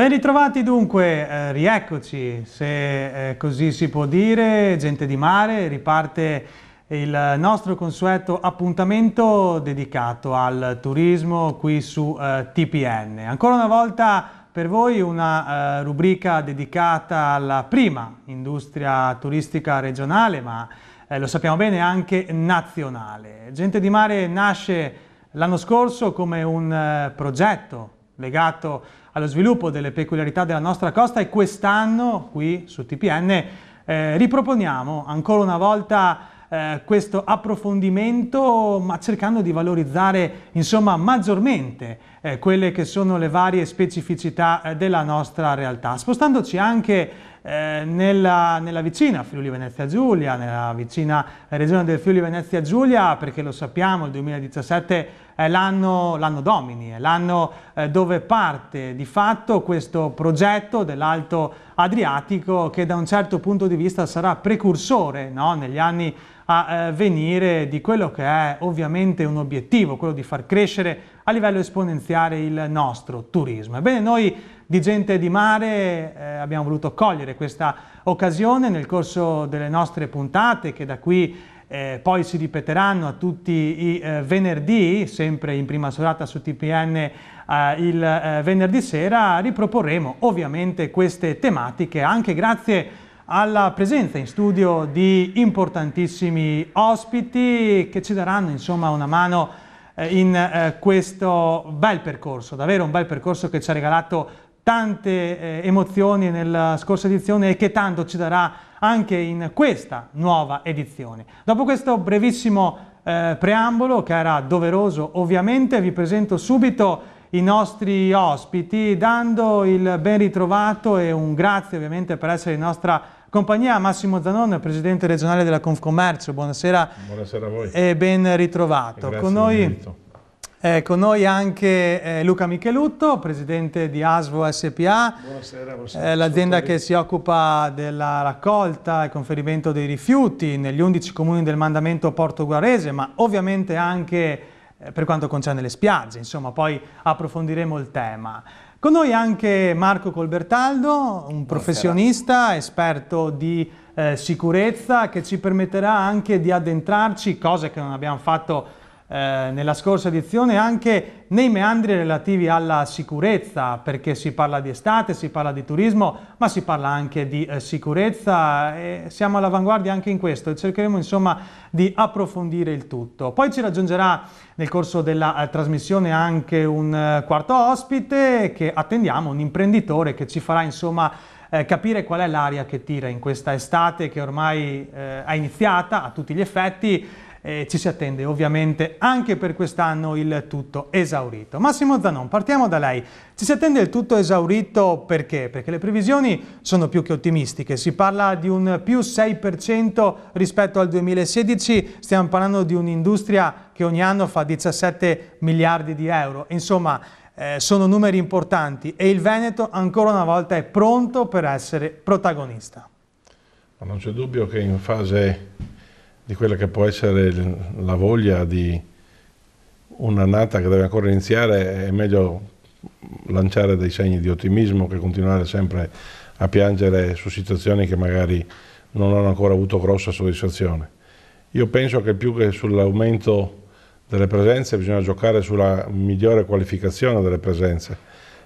Ben ritrovati dunque, eh, rieccoci, se eh, così si può dire, gente di mare, riparte il nostro consueto appuntamento dedicato al turismo qui su eh, TPN. Ancora una volta per voi una eh, rubrica dedicata alla prima industria turistica regionale, ma eh, lo sappiamo bene anche nazionale. Gente di mare nasce l'anno scorso come un eh, progetto legato allo sviluppo delle peculiarità della nostra costa e quest'anno qui su TPN eh, riproponiamo ancora una volta eh, questo approfondimento ma cercando di valorizzare insomma maggiormente eh, quelle che sono le varie specificità eh, della nostra realtà spostandoci anche eh, nella, nella, vicina Friuli Venezia Giulia nella vicina regione del Friuli Venezia Giulia perché lo sappiamo il 2017 è l'anno, domini, è l'anno eh, dove parte di fatto questo progetto dell'Alto Adriatico che da un certo punto di vista sarà precursore no, negli anni a eh, venire di quello che è ovviamente un obiettivo, quello di far crescere a livello esponenziale il nostro turismo. Ebbene, noi di Gente di Mare eh, abbiamo voluto cogliere questa occasione nel corso delle nostre puntate che da qui eh, poi si ripeteranno a tutti i eh, venerdì, sempre in prima serata su TPN eh, il eh, venerdì sera, riproporremo ovviamente queste tematiche anche grazie alla presenza in studio di importantissimi ospiti che ci daranno insomma una mano eh, in eh, questo bel percorso, davvero un bel percorso che ci ha regalato tante eh, emozioni nella scorsa edizione e che tanto ci darà anche in questa nuova edizione. Dopo questo brevissimo eh, preambolo, che era doveroso ovviamente, vi presento subito i nostri ospiti, dando il ben ritrovato e un grazie ovviamente per essere in nostra compagnia a Massimo Zanon, presidente regionale della Confcommercio. Buonasera, Buonasera a voi. e ben ritrovato. E con noi... Eh, con noi anche eh, Luca Michelutto, presidente di ASVO SPA, eh, l'azienda che si occupa della raccolta e conferimento dei rifiuti negli 11 comuni del mandamento portoguarese, ma ovviamente anche eh, per quanto concerne le spiagge, insomma poi approfondiremo il tema. Con noi anche Marco Colbertaldo, un professionista, esperto di eh, sicurezza, che ci permetterà anche di addentrarci, cose che non abbiamo fatto eh, nella scorsa edizione anche nei meandri relativi alla sicurezza, perché si parla di estate, si parla di turismo, ma si parla anche di eh, sicurezza e siamo all'avanguardia anche in questo e cercheremo insomma di approfondire il tutto. Poi ci raggiungerà nel corso della eh, trasmissione anche un eh, quarto ospite che attendiamo, un imprenditore che ci farà insomma eh, capire qual è l'aria che tira in questa estate che ormai eh, è iniziata a tutti gli effetti eh, ci si attende ovviamente anche per quest'anno il tutto esaurito. Massimo Zanon, partiamo da lei. Ci si attende il tutto esaurito perché? Perché le previsioni sono più che ottimistiche, si parla di un più 6% rispetto al 2016, stiamo parlando di un'industria che ogni anno fa 17 miliardi di euro, insomma eh, sono numeri importanti e il Veneto ancora una volta è pronto per essere protagonista. Ma non c'è dubbio che in fase di quella che può essere la voglia di un'annata che deve ancora iniziare, è meglio lanciare dei segni di ottimismo che continuare sempre a piangere su situazioni che magari non hanno ancora avuto grossa soddisfazione. Io penso che più che sull'aumento delle presenze bisogna giocare sulla migliore qualificazione delle presenze,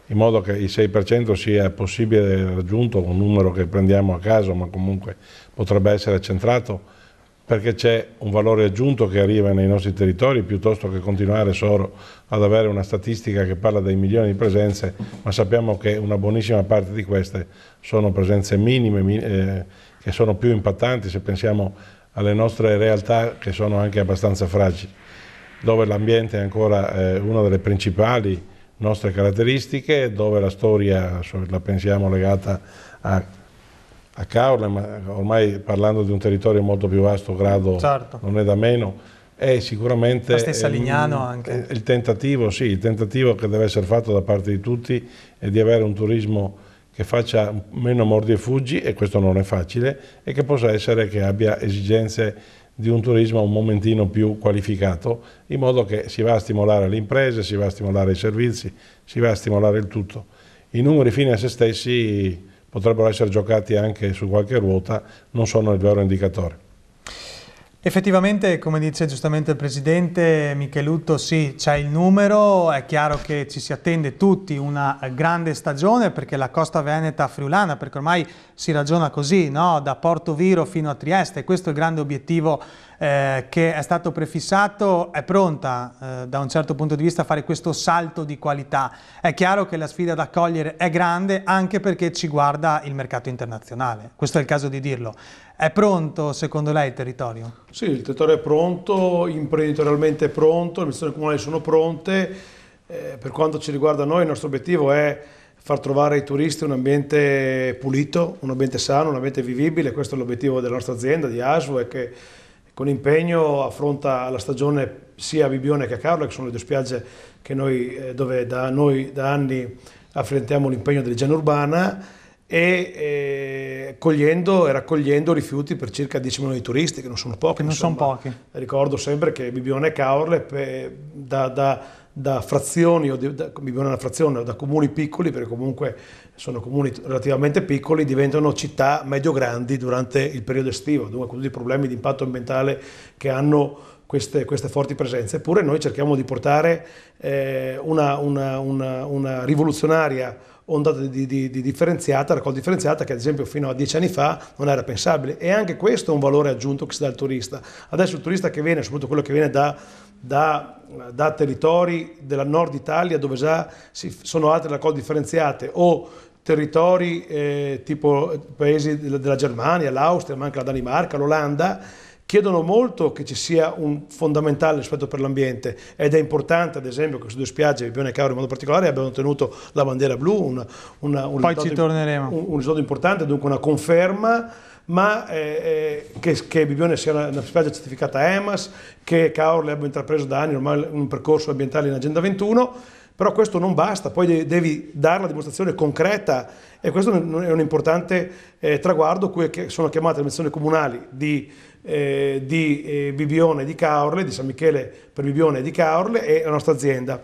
in modo che il 6% sia possibile raggiunto, un numero che prendiamo a caso ma comunque potrebbe essere centrato perché c'è un valore aggiunto che arriva nei nostri territori piuttosto che continuare solo ad avere una statistica che parla dei milioni di presenze, ma sappiamo che una buonissima parte di queste sono presenze minime eh, che sono più impattanti se pensiamo alle nostre realtà che sono anche abbastanza fragili, dove l'ambiente è ancora eh, una delle principali nostre caratteristiche, dove la storia la pensiamo legata a a Caorle, ma ormai parlando di un territorio molto più vasto, grado certo. non è da meno, è sicuramente La stessa Lignano anche. Il tentativo, sì, il tentativo che deve essere fatto da parte di tutti è di avere un turismo che faccia meno mordi e fuggi, e questo non è facile, e che possa essere che abbia esigenze di un turismo un momentino più qualificato, in modo che si va a stimolare le imprese, si va a stimolare i servizi, si va a stimolare il tutto. I numeri fine a se stessi potrebbero essere giocati anche su qualche ruota, non sono il vero indicatore. Effettivamente, come dice giustamente il Presidente Michelutto, sì, c'è il numero, è chiaro che ci si attende tutti una grande stagione perché la costa veneta friulana, perché ormai si ragiona così, no? da Porto Viro fino a Trieste, questo è il grande obiettivo eh, che è stato prefissato, è pronta eh, da un certo punto di vista a fare questo salto di qualità. È chiaro che la sfida da cogliere è grande anche perché ci guarda il mercato internazionale, questo è il caso di dirlo. È pronto secondo lei il territorio? Sì, il territorio è pronto, imprenditorialmente è pronto, le amministrazioni comunali sono pronte. Eh, per quanto ci riguarda noi, il nostro obiettivo è far trovare ai turisti un ambiente pulito, un ambiente sano, un ambiente vivibile. Questo è l'obiettivo della nostra azienda, di ASVE, che con impegno affronta la stagione sia a Bibione che a Carlo, che sono le due spiagge noi, eh, dove da, noi da anni affrontiamo l'impegno dell'igiene urbana e eh, cogliendo e raccogliendo rifiuti per circa 10 milioni di turisti, che non sono pochi. Non sono pochi. Ricordo sempre che Bibione e Caorle da, da, da, frazioni o di, da, Bibione una frazione, da comuni piccoli, perché comunque sono comuni relativamente piccoli, diventano città medio-grandi durante il periodo estivo, dunque con tutti i problemi di impatto ambientale che hanno queste, queste, forti presenze, eppure noi cerchiamo di portare eh, una, una, una, una rivoluzionaria ondata di, di, di differenziata, raccolta differenziata che ad esempio fino a dieci anni fa non era pensabile e anche questo è un valore aggiunto che si dà al turista. Adesso il turista che viene, soprattutto quello che viene da, da, da territori della nord Italia dove già si, sono altre raccolte differenziate o territori eh, tipo paesi della Germania, l'Austria, ma anche la Danimarca, l'Olanda, chiedono molto che ci sia un fondamentale rispetto per l'ambiente ed è importante ad esempio che su due spiagge, Bibione e Cauro in modo particolare, abbiano ottenuto la bandiera blu, una, una, un, risultato, un, un, risultato, importante, dunque una conferma ma eh, eh, che, che, Bibione sia una, una, spiaggia certificata EMAS, che Caorle abbia intrapreso da anni ormai un percorso ambientale in Agenda 21 però questo non basta, poi devi dare la dimostrazione concreta e questo è un importante eh, traguardo cui sono chiamate le missioni comunali di, eh, di eh, Bibione e di Caorle, di San Michele per Bibione e di Caorle e la nostra azienda.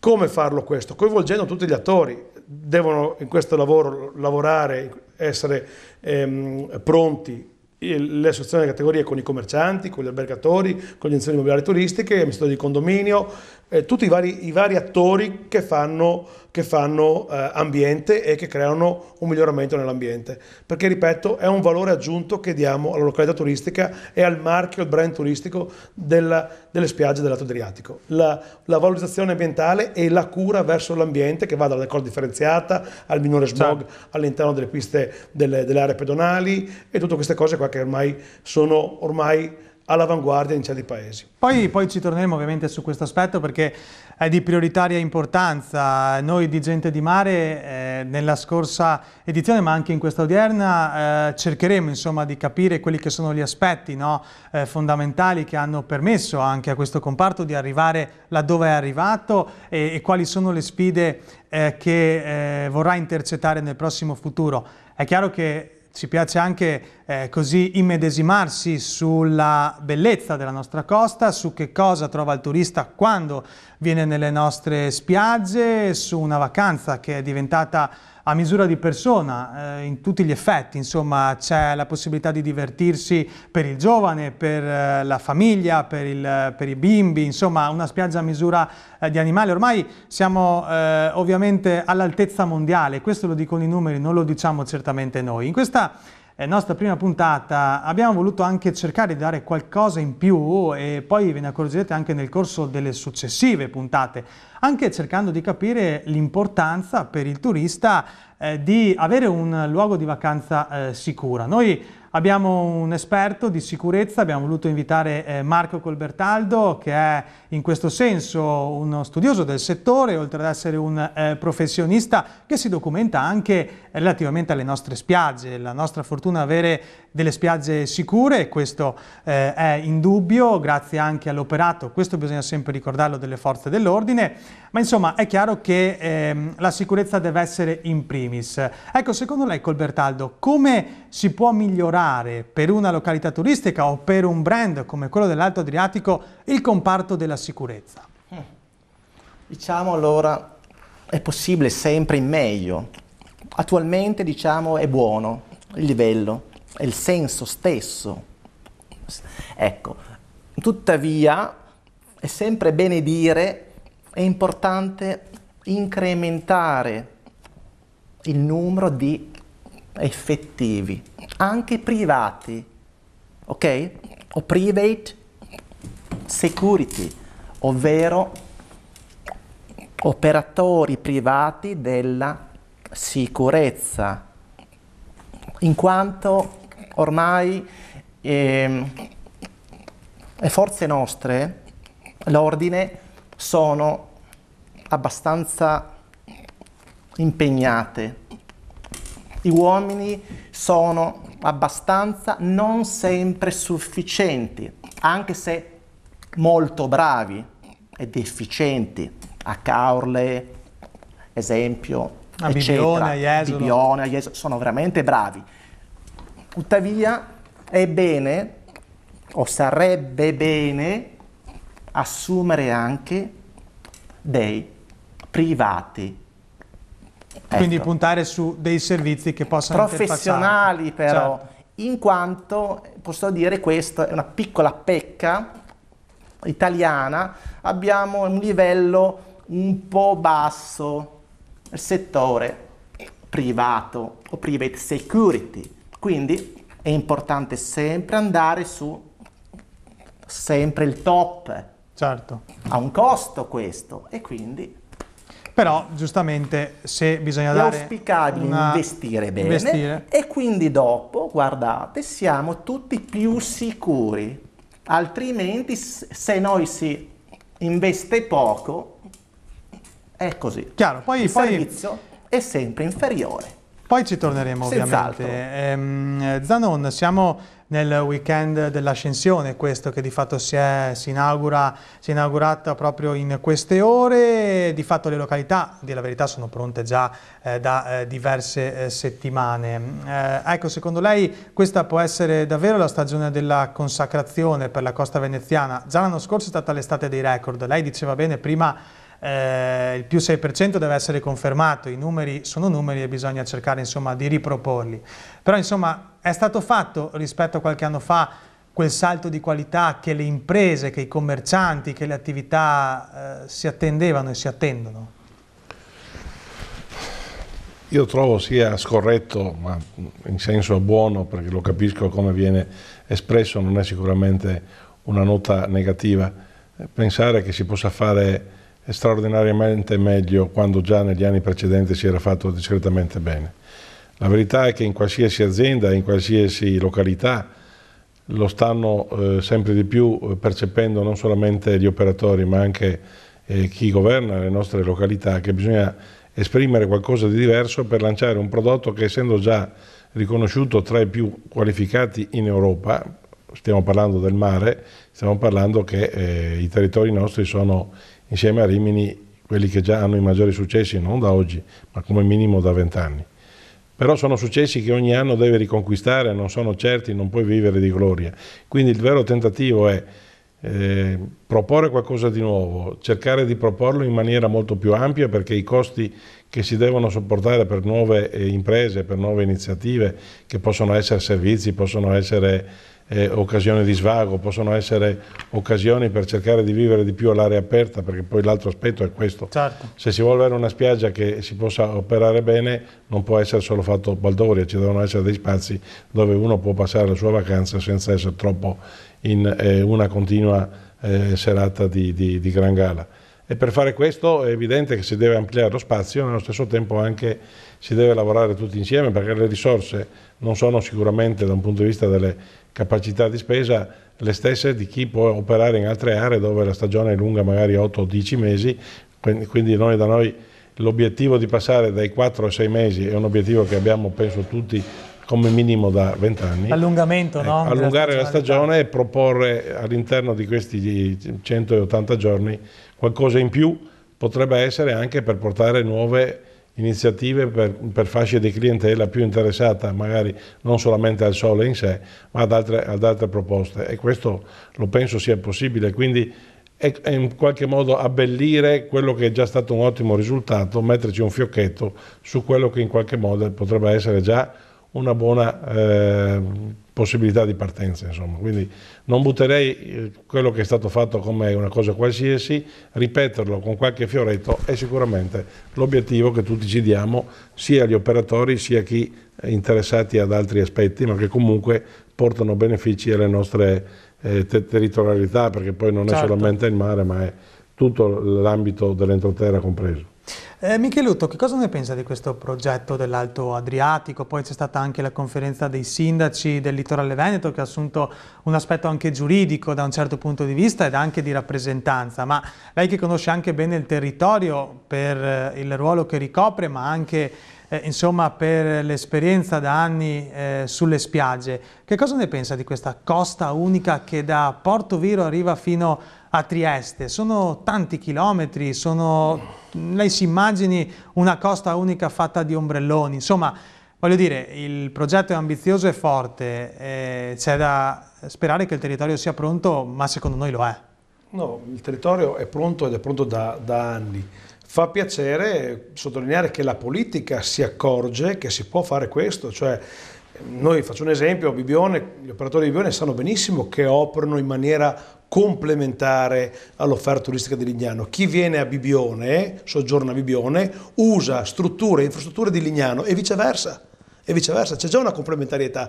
Come farlo questo? Coinvolgendo tutti gli attori, devono in questo lavoro lavorare, essere ehm, pronti le associazioni di categorie con i commercianti, con gli albergatori, con gli aziende immobiliari turistiche, amministratori di condominio, eh, tutti i vari, i vari, attori che fanno, che fanno eh, ambiente e che creano un miglioramento nell'ambiente. Perché, ripeto, è un valore aggiunto che diamo alla località turistica e al marchio, al brand turistico della, delle spiagge del lato Adriatico. La, la, valorizzazione ambientale e la cura verso l'ambiente che va dalla raccolta differenziata al minore certo. smog all'interno delle piste delle, delle, aree pedonali e tutte queste cose qua che ormai sono ormai all'avanguardia in certi paesi. Poi, poi, ci torneremo ovviamente su questo aspetto perché è di prioritaria importanza. Noi di Gente di Mare eh, nella scorsa edizione ma anche in questa odierna eh, cercheremo insomma, di capire quelli che sono gli aspetti no, eh, fondamentali che hanno permesso anche a questo comparto di arrivare laddove è arrivato e, e quali sono le sfide eh, che eh, vorrà intercettare nel prossimo futuro. È chiaro che ci piace anche eh, così immedesimarsi sulla bellezza della nostra costa, su che cosa trova il turista quando viene nelle nostre spiagge, su una vacanza che è diventata a misura di persona, eh, in tutti gli effetti, insomma c'è la possibilità di divertirsi per il giovane, per eh, la famiglia, per, il, per, i bimbi, insomma una spiaggia a misura eh, di animale. Ormai siamo eh, ovviamente all'altezza mondiale, questo lo dicono i numeri, non lo diciamo certamente noi. In questa eh, nostra prima puntata abbiamo voluto anche cercare di dare qualcosa in più e poi ve ne accorgerete anche nel corso delle successive puntate, anche cercando di capire l'importanza per il turista eh, di avere un luogo di vacanza eh, sicura. Noi Abbiamo un esperto di sicurezza, abbiamo voluto invitare eh, Marco Colbertaldo che è in questo senso uno studioso del settore, oltre ad essere un eh, professionista che si documenta anche relativamente alle nostre spiagge. La nostra fortuna avere delle spiagge sicure questo eh, è dubbio, grazie anche all'operato, questo bisogna sempre ricordarlo, delle forze dell'ordine, ma insomma è chiaro che eh, la sicurezza deve essere in primis. Ecco, secondo lei Colbertaldo, come si può migliorare per una località turistica o per un brand come quello dell'Alto Adriatico il comparto della sicurezza? Eh, diciamo allora, è possibile sempre in meglio. Attualmente diciamo è buono il livello, il senso stesso. Ecco, tuttavia è sempre bene dire, è importante incrementare il numero di effettivi, anche privati, ok? O private security, ovvero operatori privati della sicurezza, in quanto ormai eh, le forze nostre, l'ordine, sono abbastanza impegnate. I uomini sono abbastanza non sempre sufficienti, anche se molto bravi ed efficienti a Caorle, esempio, a eccetera. Bibione, a Jesolo. Bibione, a Jesolo, sono veramente bravi. Tuttavia è bene, o sarebbe bene, assumere anche dei privati. Ecco. Quindi puntare su dei servizi che possano essere Professionali però, certo. in quanto, posso dire questa è una piccola pecca italiana, abbiamo un livello un po' basso, nel settore privato o private security. Quindi è importante sempre andare su sempre il top. Certo. Ha un costo questo e quindi... Però giustamente se bisogna è dare... È auspicabile una... investire bene investire. e quindi dopo, guardate, siamo tutti più sicuri. Altrimenti se noi si investe poco, è così. Chiaro, poi, il poi... servizio è sempre inferiore. Poi ci torneremo ovviamente. Ehm, Zanon, siamo nel weekend dell'ascensione, questo che di fatto si è, si inaugura, si è inaugurata proprio in queste ore, di fatto le località, di la verità, sono pronte già eh, da eh, diverse eh, settimane. Eh, ecco, secondo lei questa può essere davvero la stagione della consacrazione per la costa veneziana? Già l'anno scorso è stata l'estate dei record, lei diceva bene prima eh, il più 6% deve essere confermato, i numeri sono numeri e bisogna cercare insomma, di riproporli. Però insomma è stato fatto rispetto a qualche anno fa quel salto di qualità che le imprese, che i commercianti, che le attività eh, si attendevano e si attendono? Io trovo sia scorretto, ma in senso buono, perché lo capisco come viene espresso, non è sicuramente una nota negativa, eh, pensare che si possa fare straordinariamente meglio quando già negli anni precedenti si era fatto discretamente bene. La verità è che in qualsiasi azienda, in qualsiasi località, lo stanno eh, sempre di più eh, percependo non solamente gli operatori ma anche eh, chi governa le nostre località che bisogna esprimere qualcosa di diverso per lanciare un prodotto che essendo già riconosciuto tra i più qualificati in Europa, stiamo parlando del mare, stiamo parlando che eh, i territori nostri sono insieme a Rimini quelli che già hanno i maggiori successi, non da oggi, ma come minimo da vent'anni. Però sono successi che ogni anno deve riconquistare, non sono certi, non puoi vivere di gloria. Quindi il vero tentativo è eh, proporre qualcosa di nuovo, cercare di proporlo in maniera molto più ampia perché i costi che si devono sopportare per nuove eh, imprese, per nuove iniziative, che possono essere servizi, possono essere eh, occasioni di svago, possono essere occasioni per cercare di vivere di più all'aria aperta, perché poi l'altro aspetto è questo. Certo. Se si vuole avere una spiaggia che si possa operare bene, non può essere solo fatto baldoria, ci devono essere dei spazi dove uno può passare la sua vacanza senza essere troppo in eh, una continua eh, serata di, di, di gran gala. E per fare questo è evidente che si deve ampliare lo spazio, e nello stesso tempo anche si deve lavorare tutti insieme perché le risorse non sono sicuramente da un punto di vista delle capacità di spesa le stesse di chi può operare in altre aree dove la stagione è lunga magari 8 o 10 mesi, quindi noi da noi l'obiettivo di passare dai 4 ai 6 mesi è un obiettivo che abbiamo penso tutti come minimo da 20 anni. Allungamento, no? Eh, allungare la stagione e proporre all'interno di questi 180 giorni qualcosa in più potrebbe essere anche per portare nuove iniziative per, per, fasce di clientela più interessata magari non solamente al sole in sé ma ad altre, ad altre proposte e questo lo penso sia possibile quindi è, è in qualche modo abbellire quello che è già stato un ottimo risultato metterci un fiocchetto su quello che in qualche modo potrebbe essere già una buona eh, possibilità di partenza. Insomma. Quindi non butterei eh, quello che è stato fatto come una cosa qualsiasi, ripeterlo con qualche fioretto è sicuramente l'obiettivo che tutti ci diamo, sia gli operatori sia chi è interessati ad altri aspetti, ma che comunque portano benefici alle nostre eh, te- territorialità, perché poi non certo. è solamente il mare, ma è tutto l'ambito dell'entroterra compreso. Eh, Michelutto, che cosa ne pensa di questo progetto dell'Alto Adriatico? Poi c'è stata anche la conferenza dei sindaci del litorale Veneto che ha assunto un aspetto anche giuridico da un certo punto di vista ed anche di rappresentanza, ma lei che conosce anche bene il territorio per eh, il ruolo che ricopre, ma anche eh, insomma, per l'esperienza da anni eh, sulle spiagge. Che cosa ne pensa di questa costa unica che da Porto Viro arriva fino a Trieste? Sono tanti chilometri, sono, lei si immagini una costa unica fatta di ombrelloni, insomma, Voglio dire, il progetto è ambizioso e forte, eh, c'è da sperare che il territorio sia pronto, ma secondo noi lo è. No, il territorio è pronto ed è pronto da, da anni fa piacere sottolineare che la politica si accorge che si può fare questo, cioè noi faccio un esempio, Bibione, gli operatori di Bibione sanno benissimo che operano in maniera complementare all'offerta turistica di Lignano. Chi viene a Bibione, soggiorna a Bibione, usa strutture e infrastrutture di Lignano e viceversa e viceversa, c'è già una complementarietà,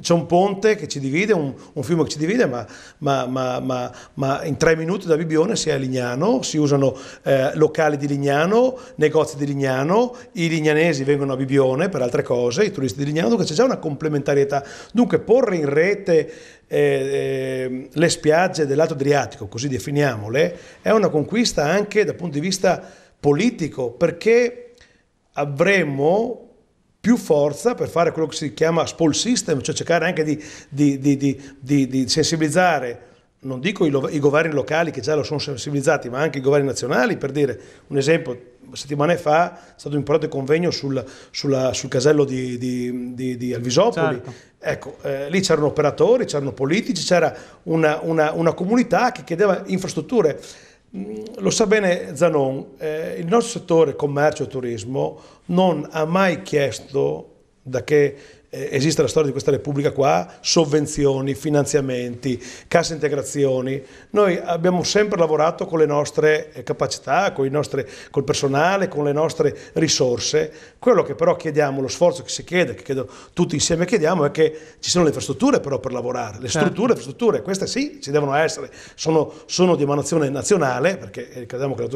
c'è un ponte che ci divide, un, un fiume che ci divide, ma, ma, ma, ma, in tre minuti da Bibione si è a Lignano, si usano eh, locali di Lignano, negozi di Lignano, i lignanesi vengono a Bibione per altre cose, i turisti di Lignano, dunque c'è già una complementarietà. Dunque porre in rete eh, eh le spiagge del Adriatico, così definiamole, è una conquista anche dal punto di vista politico, perché avremmo più forza per fare quello che si chiama spool system, cioè cercare anche di, di, di, di sensibilizzare non dico i, governi locali che già lo sono sensibilizzati, ma anche i governi nazionali, per dire un esempio, settimane fa è stato un importante convegno sul, sulla, sul casello di, di, di, di Alvisopoli, certo. ecco, eh, lì c'erano operatori, c'erano politici, c'era una, una, una comunità che chiedeva infrastrutture lo sa bene Zanon, eh, il nostro settore commercio e turismo non ha mai chiesto da che eh, esiste la storia di questa Repubblica qua, sovvenzioni, finanziamenti, casse integrazioni. Noi abbiamo sempre lavorato con le nostre eh, capacità, con nostri, col personale, con le nostre risorse. Quello che però chiediamo, lo sforzo che si chiede, che credo tutti insieme chiediamo, è che ci siano le infrastrutture però per lavorare, le certo. strutture, le infrastrutture, queste sì, ci devono essere, sono, sono di emanazione nazionale, perché eh, crediamo che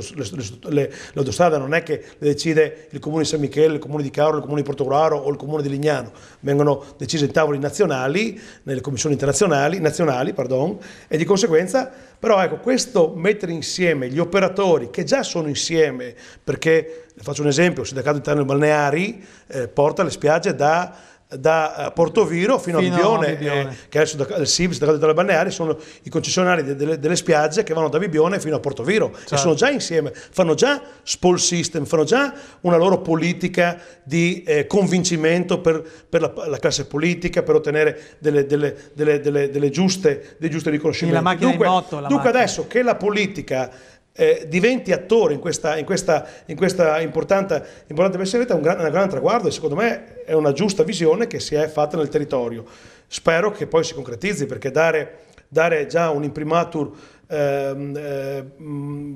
l'autostrada non è che le decide il comune di San Michele, il comune di Cauro, il comune di Portogruaro o il comune di Lignano, vengono decise in tavoli nazionali, nelle commissioni internazionali, nazionali, pardon, e di conseguenza, però ecco, questo mettere insieme gli operatori che già sono insieme, perché, faccio un esempio, il sindacato interno balneari eh, porta le spiagge da da eh, Portoviro fino, fino a Bibione, a eh, Bibione. Eh, che adesso dal eh, SIB, il Sindacato delle Balneari, sono i concessionari de, de, delle spiagge che vanno da Bibione fino a Portoviro certo. e sono già insieme, fanno già spoil system, fanno già una loro politica di eh, convincimento per, per la, la, classe politica, per ottenere delle, delle, delle, delle giuste, dei giusti riconoscimenti. Dunque, motto, dunque adesso che la politica eh, diventi attore in questa, in questa, in questa importante, importante messieretta è un gran, un gran traguardo e secondo me è una giusta visione che si è fatta nel territorio. Spero che poi si concretizzi perché dare, dare già un imprimatur ehm, ehm, mm,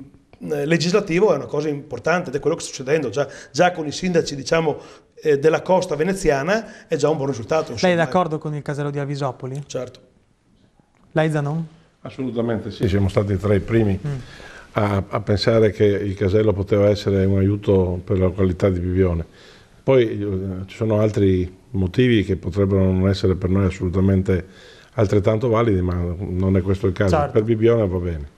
legislativo è una cosa importante ed è quello che sta succedendo già, già con i sindaci diciamo, eh, della costa veneziana è già un buon risultato. Insomma. Lei è d'accordo con il casello di Avisopoli? Certo. Lei Zanon? Assolutamente sì, siamo stati tra i primi. Mm a, a, pensare che il casello poteva essere un aiuto per la qualità di Bibione. Poi eh, ci sono altri motivi che potrebbero non essere per noi assolutamente altrettanto validi, ma non è questo il caso. Certo. Per Bibione va bene.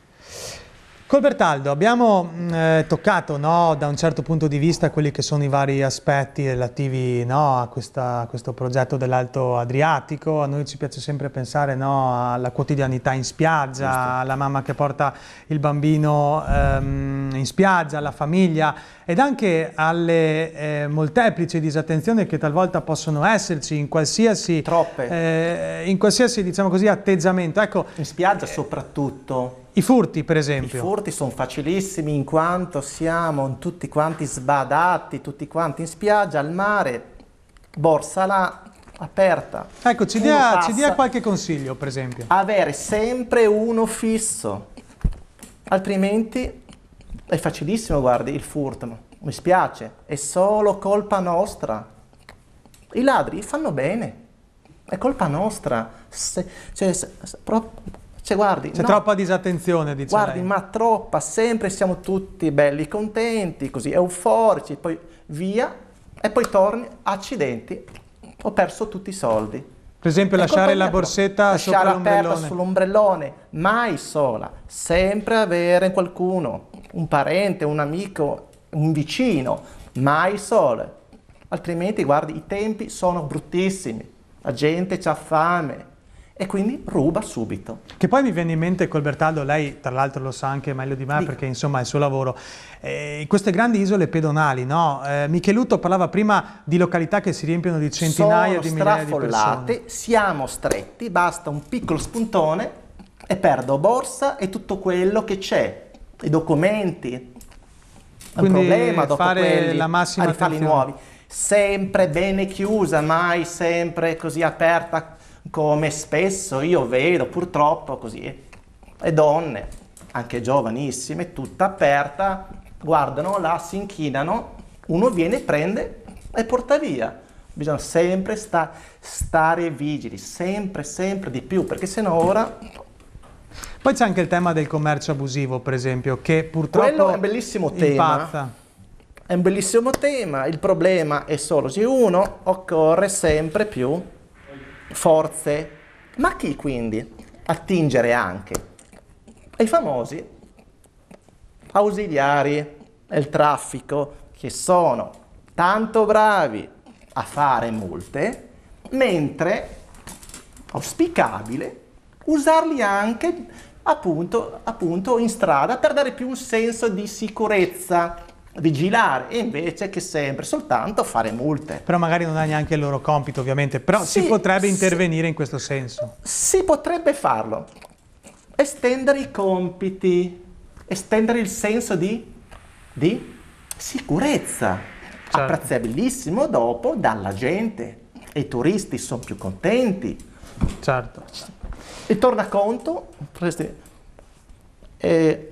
Col Bertaldo abbiamo mm, eh, toccato no, da un certo punto di vista quelli che sono i vari aspetti relativi no, a, questa, a, questo progetto dell'Alto Adriatico, a noi ci piace sempre pensare no, alla quotidianità in spiaggia, Giusto. alla mamma che porta il bambino ehm, in spiaggia, alla famiglia ed anche alle eh, molteplici disattenzioni che talvolta possono esserci in qualsiasi, eh, in qualsiasi diciamo così, atteggiamento. Ecco, in spiaggia eh, soprattutto i furti, per esempio. I furti sono facilissimi in quanto siamo tutti quanti sbadati, tutti quanti in spiaggia, al mare, borsa là, aperta. Ecco, ci dia, ci dia qualche consiglio, per esempio. Avere sempre uno fisso, altrimenti è facilissimo, guardi, il furto, mi spiace, è solo colpa nostra. I ladri fanno bene, è colpa nostra. Se, cioè, se, se, pro, cioè, guardi, C'è no, troppa disattenzione, dice Guardi, lei. ma troppa, sempre siamo tutti belli contenti, così euforici, poi via, e poi torni, accidenti, ho perso tutti i soldi. Per esempio, e ecco, lasciare la ecco, borsetta lasciare sopra l'ombrellone. sull'ombrellone, mai sola, sempre avere qualcuno, un parente, un amico, un vicino, mai sole. Altrimenti, guardi, i tempi sono bruttissimi, la gente ha fame, e quindi ruba subito. Che poi mi viene in mente col Bertaldo, lei tra l'altro lo sa anche meglio di me Dico. perché insomma è il suo lavoro, eh, queste grandi isole pedonali, no? eh, Michelutto parlava prima di località che si riempiono di centinaia Sono di migliaia di persone. Sono straffollate, siamo stretti, basta un piccolo spuntone e perdo borsa e tutto quello che c'è, i documenti, Quindi un problema dopo fare quelli, la massima a rifarli nuovi. Sempre bene chiusa, mai sempre così aperta come spesso io vedo purtroppo così, le donne, anche giovanissime, tutta aperta, guardano là, si inchinano, uno viene, prende e porta via. Bisogna sempre sta, stare vigili, sempre, sempre di più, perché se no ora poi c'è anche il tema del commercio abusivo, per esempio, che purtroppo Quello è un bellissimo impazza. tema. È un bellissimo tema, il problema è solo se uno occorre sempre più forze, ma chi quindi? Attingere anche ai famosi ausiliari del traffico che sono tanto bravi a fare multe, mentre auspicabile usarli anche appunto, appunto in strada per dare più un senso di sicurezza vigilare invece che sempre soltanto fare multe. Però magari non è neanche il loro compito ovviamente, però sì, si potrebbe intervenire si, in questo senso. Si potrebbe farlo, estendere i compiti, estendere il senso di, di sicurezza, certo. apprezzabilissimo dopo dalla gente, i turisti sono più contenti. Certo. Il tornaconto è, eh,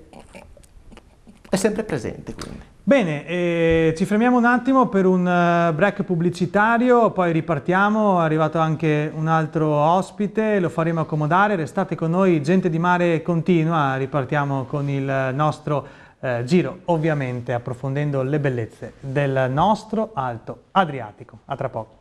è sempre presente quindi. Bene, eh, ci fermiamo un attimo per un eh, break pubblicitario, poi ripartiamo, è arrivato anche un altro ospite, lo faremo accomodare, restate con noi, gente di mare continua, ripartiamo con il nostro eh, giro, ovviamente approfondendo le bellezze del nostro Alto Adriatico. A tra poco.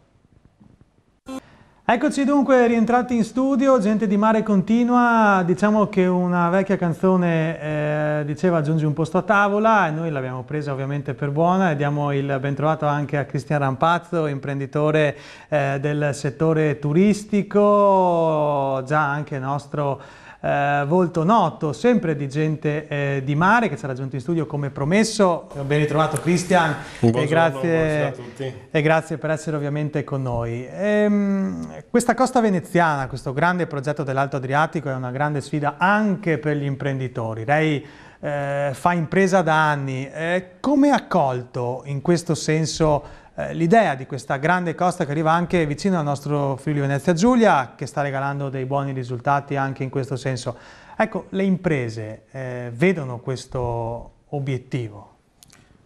Eccoci dunque rientrati in studio, gente di mare continua, diciamo che una vecchia canzone eh, diceva aggiungi un posto a tavola e noi l'abbiamo presa ovviamente per buona e diamo il ben trovato anche a Cristian Rampazzo, imprenditore eh, del settore turistico, già anche nostro eh, volto noto, sempre di gente eh, di mare, che ci ha raggiunto in studio come promesso. Eh, ben ritrovato Cristian e a tutti. e grazie per essere ovviamente con noi. Ehm, questa costa veneziana, questo grande progetto dell'Alto Adriatico è una grande sfida anche per gli imprenditori. Lei eh, fa impresa da anni, eh, come ha accolto in questo senso eh, l'idea di questa grande costa che arriva anche vicino al nostro Friuli Venezia Giulia, che sta regalando dei buoni risultati anche in questo senso. Ecco, le imprese eh, vedono questo obiettivo?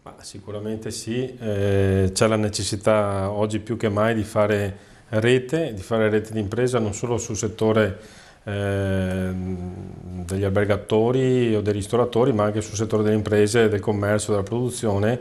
Ma sicuramente sì, eh, c'è la necessità oggi più che mai di fare rete, di fare rete di impresa non solo sul settore ehm, degli albergatori o dei ristoratori, ma anche sul settore delle imprese, del commercio, della produzione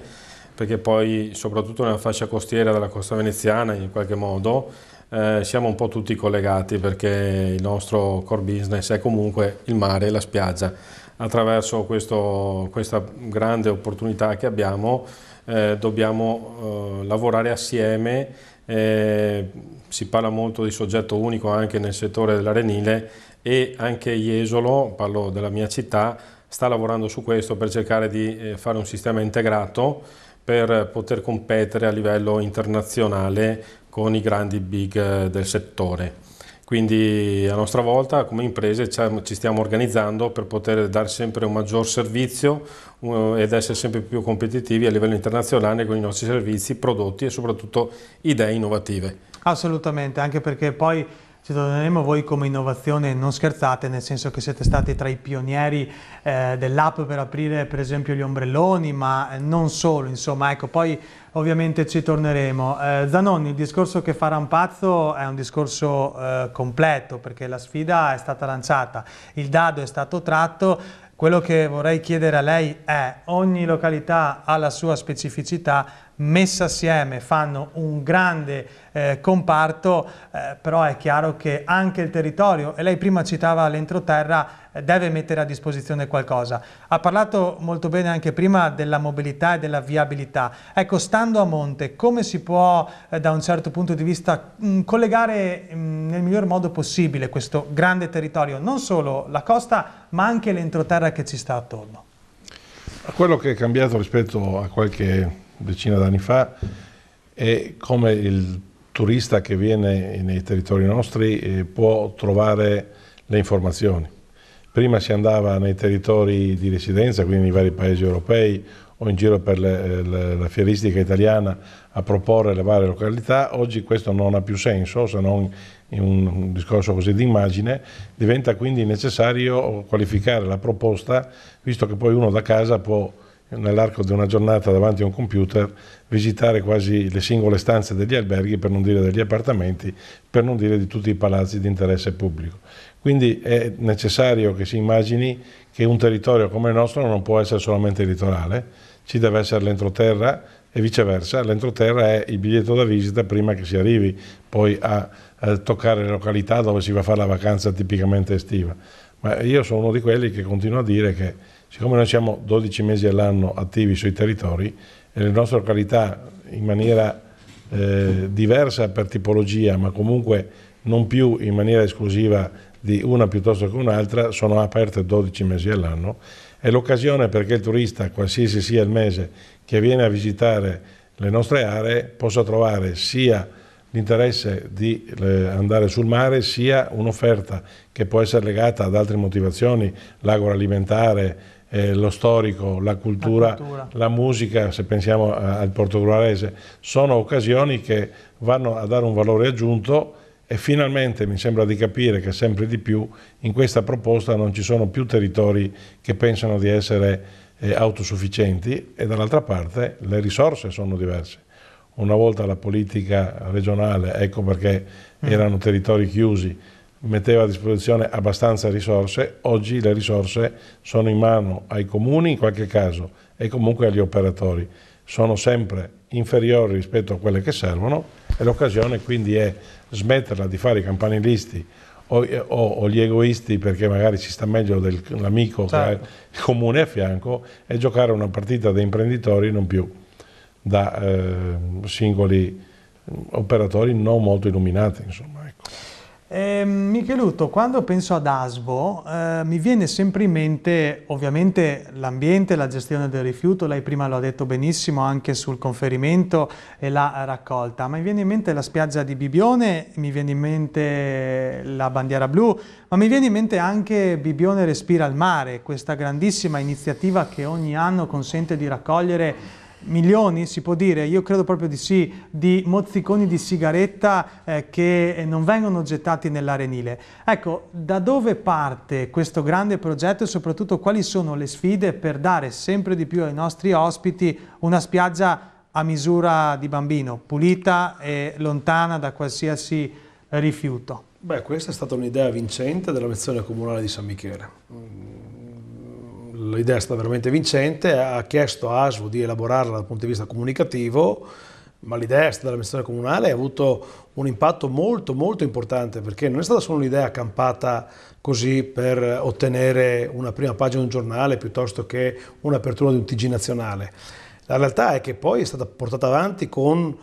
perché poi soprattutto nella fascia costiera della costa veneziana in qualche modo eh, siamo un po' tutti collegati perché il nostro core business è comunque il mare e la spiaggia. Attraverso questo, questa grande opportunità che abbiamo eh, dobbiamo eh, lavorare assieme, eh, si parla molto di soggetto unico anche nel settore dell'arenile e anche Jesolo, parlo della mia città, sta lavorando su questo per cercare di eh, fare un sistema integrato per poter competere a livello internazionale con i grandi big eh, del settore. Quindi a nostra volta come imprese ci stiamo organizzando per poter dare sempre un maggior servizio eh, ed essere sempre più competitivi a livello internazionale con i nostri servizi, prodotti e soprattutto idee innovative. Assolutamente, anche perché poi ci torneremo voi come innovazione non scherzate nel senso che siete stati tra i pionieri eh, dell'app per aprire per esempio gli ombrelloni ma non solo insomma ecco poi ovviamente ci torneremo eh, Zanoni il discorso che fa Rampazzo è un discorso eh, completo perché la sfida è stata lanciata il dado è stato tratto quello che vorrei chiedere a lei è ogni località ha la sua specificità messa assieme fanno un grande eh, comparto, eh, però è chiaro che anche il territorio, e lei prima citava l'entroterra, eh, deve mettere a disposizione qualcosa. Ha parlato molto bene anche prima della mobilità e della viabilità. Ecco, stando a monte, come si può eh, da un certo punto di vista mm, collegare mm, nel miglior modo possibile questo grande territorio, non solo la costa, ma anche l'entroterra che ci sta attorno? Quello che è cambiato rispetto a qualche decina d'anni fa e come il turista che viene nei territori nostri eh, può trovare le informazioni. Prima si andava nei territori di residenza, quindi nei vari paesi europei o in giro per le, eh, le, la fieristica italiana a proporre le varie località, oggi questo non ha più senso se non in un, un discorso così di immagine, diventa quindi necessario qualificare la proposta, visto che poi uno da casa può nell'arco di una giornata davanti a un computer visitare quasi le singole stanze degli alberghi, per non dire degli appartamenti, per non dire di tutti i palazzi di interesse pubblico. Quindi è necessario che si immagini che un territorio come il nostro non può essere solamente litorale, ci deve essere l'entroterra e viceversa, l'entroterra è il biglietto da visita prima che si arrivi poi a, a eh, toccare le località dove si va a fare la vacanza tipicamente estiva. Ma io sono uno di quelli che continua a dire che siccome noi siamo 12 mesi all'anno attivi sui territori e le nostre località in maniera eh, diversa per tipologia, ma comunque non più in maniera esclusiva di una piuttosto che un'altra, sono aperte 12 mesi all'anno. È l'occasione perché il turista, qualsiasi sia il mese, che viene a visitare le nostre aree, possa trovare sia l'interesse di eh, andare sul mare sia un'offerta che può essere legata ad altre motivazioni, l'agroalimentare, eh, lo storico, la cultura, la cultura, la musica, se pensiamo eh, al portogalese, sono occasioni che vanno a dare un valore aggiunto e finalmente mi sembra di capire che sempre di più in questa proposta non ci sono più territori che pensano di essere eh, autosufficienti e dall'altra parte le risorse sono diverse. Una volta la politica regionale, ecco perché mm. erano territori chiusi, metteva a disposizione abbastanza risorse, oggi le risorse sono in mano ai comuni in qualche caso e comunque agli operatori, sono sempre inferiori rispetto a quelle che servono e l'occasione quindi è smetterla di fare i campanilisti o, o, o gli egoisti perché magari ci sta meglio dell'amico certo. il comune a fianco e giocare una partita da imprenditori non più da eh, singoli mm, operatori non molto illuminati insomma. Eh, Micheluto, quando penso ad ASVO eh, mi viene sempre in mente ovviamente l'ambiente, la gestione del rifiuto, lei prima lo ha detto benissimo anche sul conferimento e la raccolta, ma mi viene in mente la spiaggia di Bibione, mi viene in mente la bandiera blu, ma mi viene in mente anche Bibione Respira al Mare, questa grandissima iniziativa che ogni anno consente di raccogliere milioni, si può dire, io credo proprio di sì, di mozziconi di sigaretta eh, che non vengono gettati nell'arenile. Ecco, da dove parte questo grande progetto e soprattutto quali sono le sfide per dare sempre di più ai nostri ospiti una spiaggia a misura di bambino, pulita e lontana da qualsiasi rifiuto? Beh, questa è stata un'idea vincente della lezione comunale di San Michele mm, l'idea è stata veramente vincente, ha chiesto a ASVO di elaborarla dal punto di vista comunicativo, ma l'idea è stata dell'amministrazione comunale ha avuto un impatto molto molto importante perché non è stata solo un'idea accampata così per ottenere una prima pagina di un giornale piuttosto che un'apertura di un TG nazionale. La realtà è che poi è stata portata avanti con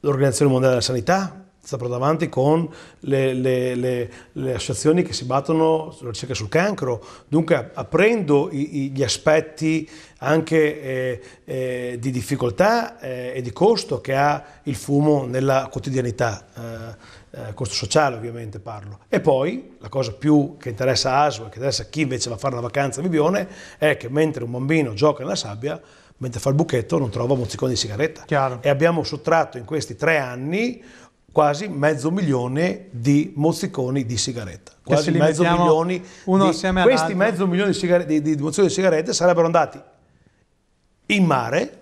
l'Organizzazione Mondiale della Sanità, sta saprò davanti con le, le, le, le, associazioni che si battono sulla ricerca sul cancro, dunque aprendo i, i, gli aspetti anche eh, eh, di difficoltà eh, e di costo che ha il fumo nella quotidianità, eh, eh, costo sociale ovviamente parlo. E poi la cosa più che interessa ASO e che interessa chi invece va a fare una vacanza a Bibione è che mentre un bambino gioca nella sabbia, mentre fa il buchetto non trova mozzicone di sigaretta. Chiaro. E abbiamo sottratto in questi tre anni quasi mezzo milione di mozziconi di sigaretta. Quasi mezzo milione uno di, assieme questi mezzo milione di, di, di mozziconi di sigarette sarebbero andati in mare,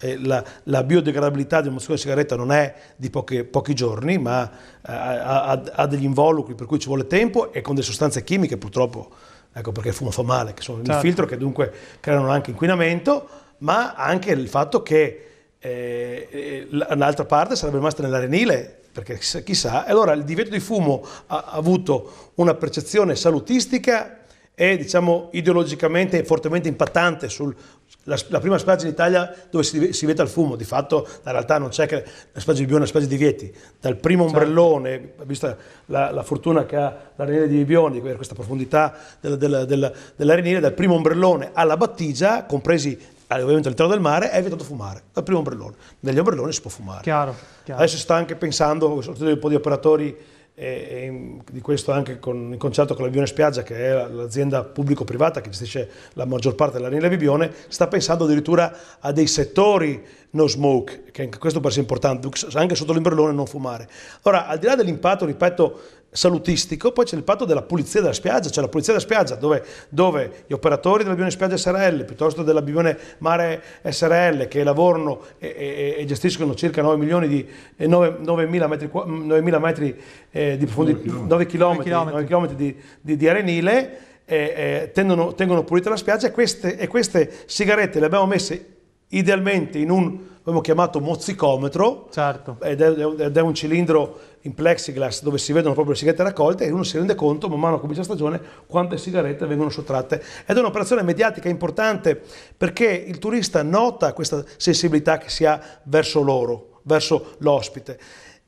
eh, la, la, biodegradabilità di una mozzicone di sigaretta non è di poche, pochi giorni, ma eh, ha, ha, degli involucri per cui ci vuole tempo e con delle sostanze chimiche purtroppo, ecco perché il fumo fa male, che sono certo. il filtro che dunque creano anche inquinamento, ma anche il fatto che eh, eh l'altra parte sarebbe rimasta nell'arenile, perché chissà. Allora il divieto di fumo ha avuto una percezione salutistica e diciamo ideologicamente fortemente impattante sulla la prima spiaggia in Italia dove si, si, vieta il fumo, di fatto in realtà non c'è che la spiaggia di Bione e la spiaggia di Vieti, dal primo certo. ombrellone, vista la, la fortuna che ha l'arenile di Bioni, questa profondità della, della, della, dell'arenile, dal primo ombrellone alla battigia, compresi ovviamente all'interno del mare è vietato fumare, dal primo ombrellone. Negli ombrelloni si può fumare. Chiaro, chiaro. Adesso sta anche pensando, soprattutto un po' di operatori, eh, eh in, di questo anche con, in concerto con l'Avione Spiaggia, che è l'azienda pubblico-privata che gestisce la maggior parte dell'arena Bibione, sta pensando addirittura a dei settori no smoke, che anche questo può essere importante, anche sotto l'imbrellone non fumare. Ora, al di là dell'impatto, ripeto, salutistico, poi c'è l'impatto della pulizia della spiaggia, cioè la pulizia della spiaggia dove, dove gli operatori dell'avione spiaggia SRL piuttosto dell'avione mare SRL che lavorano e, e, e gestiscono circa 9 milioni di 9, eh, 9 metri, 9 mm, metri eh, di profondità, 9 chilometri di, di, di arenile, eh, eh, tendono, tengono pulita la spiaggia e queste, e queste sigarette le abbiamo messe idealmente in un abbiamo chiamato mozzicometro certo. ed, è, ed, è, un cilindro in plexiglass dove si vedono proprio le sigarette raccolte e uno si rende conto man mano che comincia la stagione quante sigarette vengono sottratte ed è un'operazione mediatica importante perché il turista nota questa sensibilità che si ha verso loro, verso l'ospite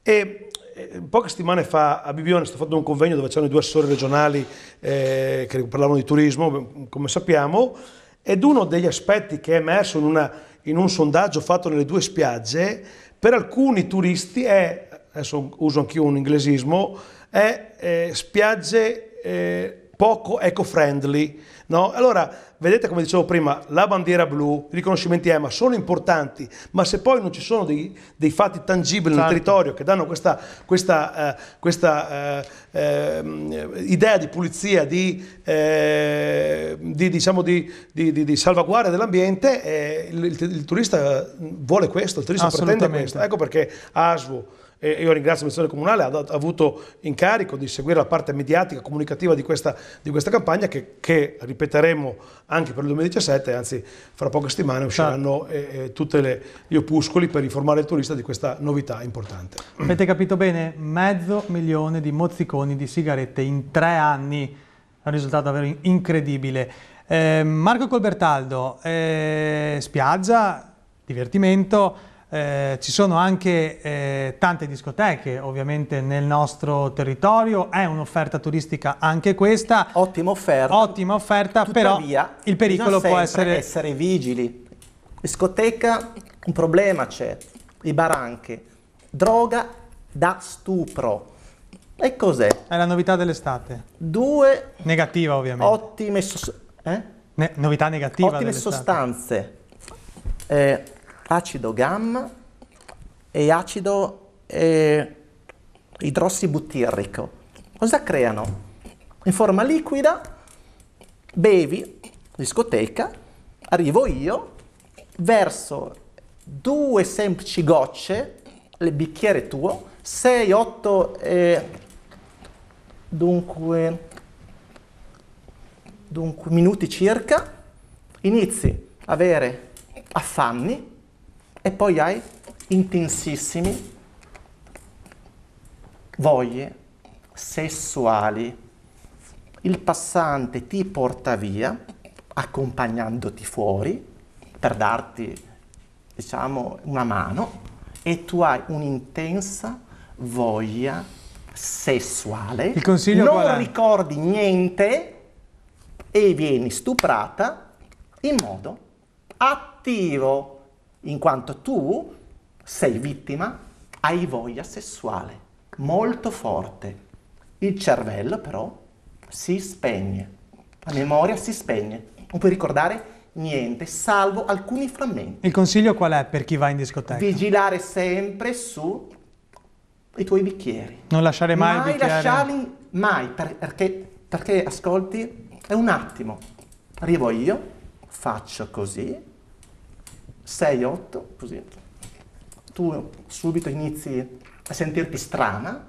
e eh, poche settimane fa a Bibione sto facendo un convegno dove c'erano i due assessori regionali eh, che parlavano di turismo come sappiamo ed uno degli aspetti che è emerso in una in un sondaggio fatto nelle due spiagge, per alcuni turisti è, adesso uso anch'io un inglesismo, è eh, spiagge eh, poco eco-friendly, No? Allora, vedete come dicevo prima, la bandiera blu, i riconoscimenti EMA sono importanti, ma se poi non ci sono dei, dei fatti tangibili certo. nel territorio che danno questa, questa, eh, questa eh, ehm, idea di pulizia, di, eh, di, diciamo di, di salvaguardia dell'ambiente, eh, il, il, il, turista vuole questo, il turista pretende questo. Ecco perché ASVO eh, io ringrazio l'amministrazione comunale, ha, ha, avuto incarico di seguire la parte mediatica, comunicativa di questa, di questa campagna che, che, ripeteremo anche per il 2017, anzi fra poche settimane esatto. usciranno eh, eh tutti gli opuscoli per informare il turista di questa novità importante. Avete capito bene? Mezzo milione di mozziconi di sigarette in tre anni, è un risultato davvero incredibile. Eh, Marco Colbertaldo, eh, spiaggia, divertimento, eh, ci sono anche eh, tante discoteche ovviamente nel nostro territorio, è un'offerta turistica anche questa. Ottima offerta. Ottima offerta, Tuttavia, però il pericolo può essere... essere vigili. Discoteca, un problema c'è, i baranche, droga da stupro. E cos'è? È la novità dell'estate. Due... Negativa ovviamente. Ottime... So eh? ne novità negativa Ottime sostanze. Eh, acido gamma e acido eh, idrossibuttirrico. Cosa creano? In forma liquida, bevi, discoteca, arrivo io, verso due semplici gocce, il bicchiere tuo, 6, 8, eh, dunque, dunque minuti circa, inizi a avere affanni, e poi hai intensissimi voglie sessuali. Il passante ti porta via accompagnandoti fuori per darti, diciamo, una mano e tu hai un'intensa voglia sessuale. Il consiglio non qual è? ricordi niente e vieni stuprata in modo attivo in quanto tu sei vittima, hai voglia sessuale, molto forte. Il cervello però si spegne, la memoria si spegne, non puoi ricordare niente, salvo alcuni frammenti. Il consiglio qual è per chi va in discoteca? Vigilare sempre sui tuoi bicchieri. Non lasciare mai, mai bicchieri. lasciarli mai, perché, perché ascolti, è un attimo, arrivo io, faccio così, 6-8, così, tu subito inizi a sentirti strana,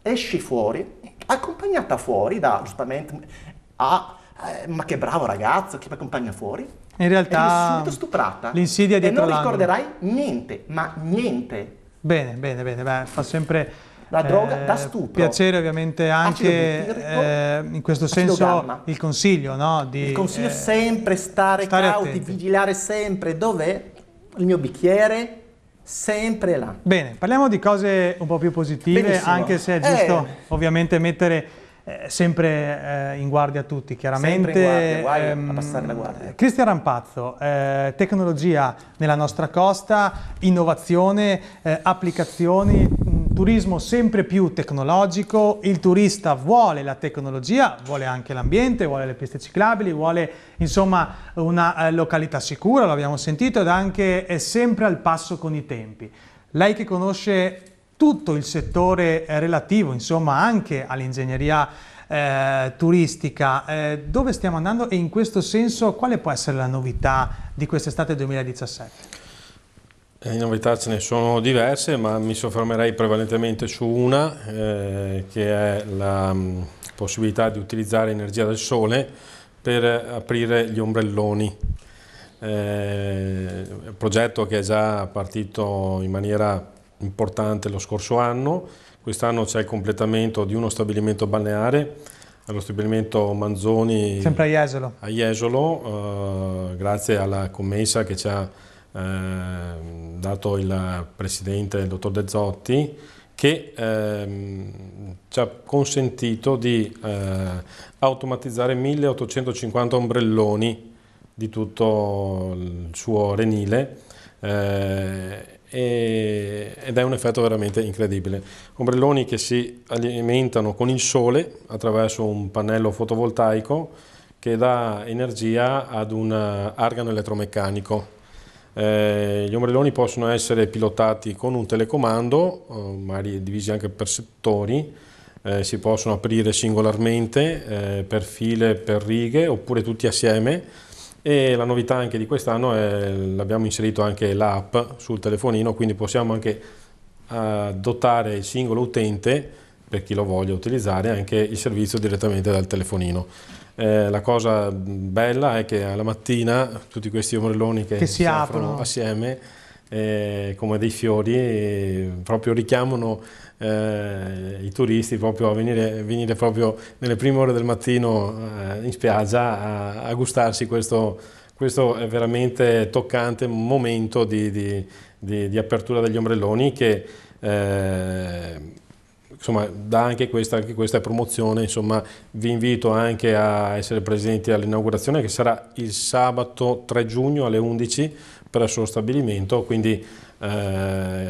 esci fuori, accompagnata fuori da, giustamente, a, eh, ma che bravo ragazzo chi mi accompagna fuori. In realtà... E subito stuprata. L'insidia dietro l'angolo. E non ricorderai niente, ma niente. Bene, bene, bene, beh, fa sempre... La droga eh, da stupro. Piacere ovviamente anche eh, in questo senso il consiglio, no? Di, il consiglio eh, sempre stare, stare cauti, attenti. vigilare sempre dov'è il mio bicchiere sempre là. Bene, parliamo di cose un po' più positive, Benissimo. anche se è giusto eh. ovviamente mettere eh, sempre eh, in guardia tutti, chiaramente. Sempre in guardia, ehm, a passare la guardia. Cristian Rampazzo, eh, tecnologia nella nostra costa, innovazione, eh, applicazioni, turismo sempre più tecnologico, il turista vuole la tecnologia, vuole anche l'ambiente, vuole le piste ciclabili, vuole insomma una eh, località sicura, l'abbiamo sentito, ed anche è sempre al passo con i tempi. Lei che conosce tutto il settore eh, relativo insomma anche all'ingegneria eh, turistica, eh, dove stiamo andando e in questo senso quale può essere la novità di quest'estate 2017? Le eh, novità ce ne sono diverse, ma mi soffermerei prevalentemente su una, eh, che è la m, mm, possibilità di utilizzare energia del sole per aprire gli ombrelloni. Eh, progetto che è già partito in maniera importante lo scorso anno, quest'anno c'è il completamento di uno stabilimento balneare, allo stabilimento Manzoni. Sempre a Jesolo. A Jesolo, eh, grazie alla commessa che ci ha Ehm, dato il presidente, il dottor De Zotti, che ehm, ci ha consentito di eh, automatizzare 1850 ombrelloni di tutto il suo renile eh, e, ed è un effetto veramente incredibile. Ombrelloni che si alimentano con il sole attraverso un pannello fotovoltaico che dà energia ad un eh, organo elettromeccanico eh, gli ombrelloni possono essere pilotati con un telecomando, eh, magari divisi anche per settori, eh, si possono aprire singolarmente per file, per righe oppure tutti assieme e la novità anche di quest'anno è l'abbiamo inserito anche l'app sul telefonino quindi possiamo anche dotare il singolo utente per chi lo voglia utilizzare anche il servizio direttamente dal telefonino. Eh, la cosa bella è che alla mattina tutti questi ombrelloni che, che si, si aprono, assieme eh, come dei fiori eh, proprio richiamano eh, i turisti proprio a venire, venire, proprio nelle prime ore del mattino eh, in spiaggia a, a gustarsi questo, questo veramente toccante momento di, di, di, di apertura degli ombrelloni che eh, insomma, da anche questa, anche questa promozione, insomma, vi invito anche a essere presenti all'inaugurazione che sarà il sabato 3 giugno alle 11 per il suo stabilimento, quindi eh,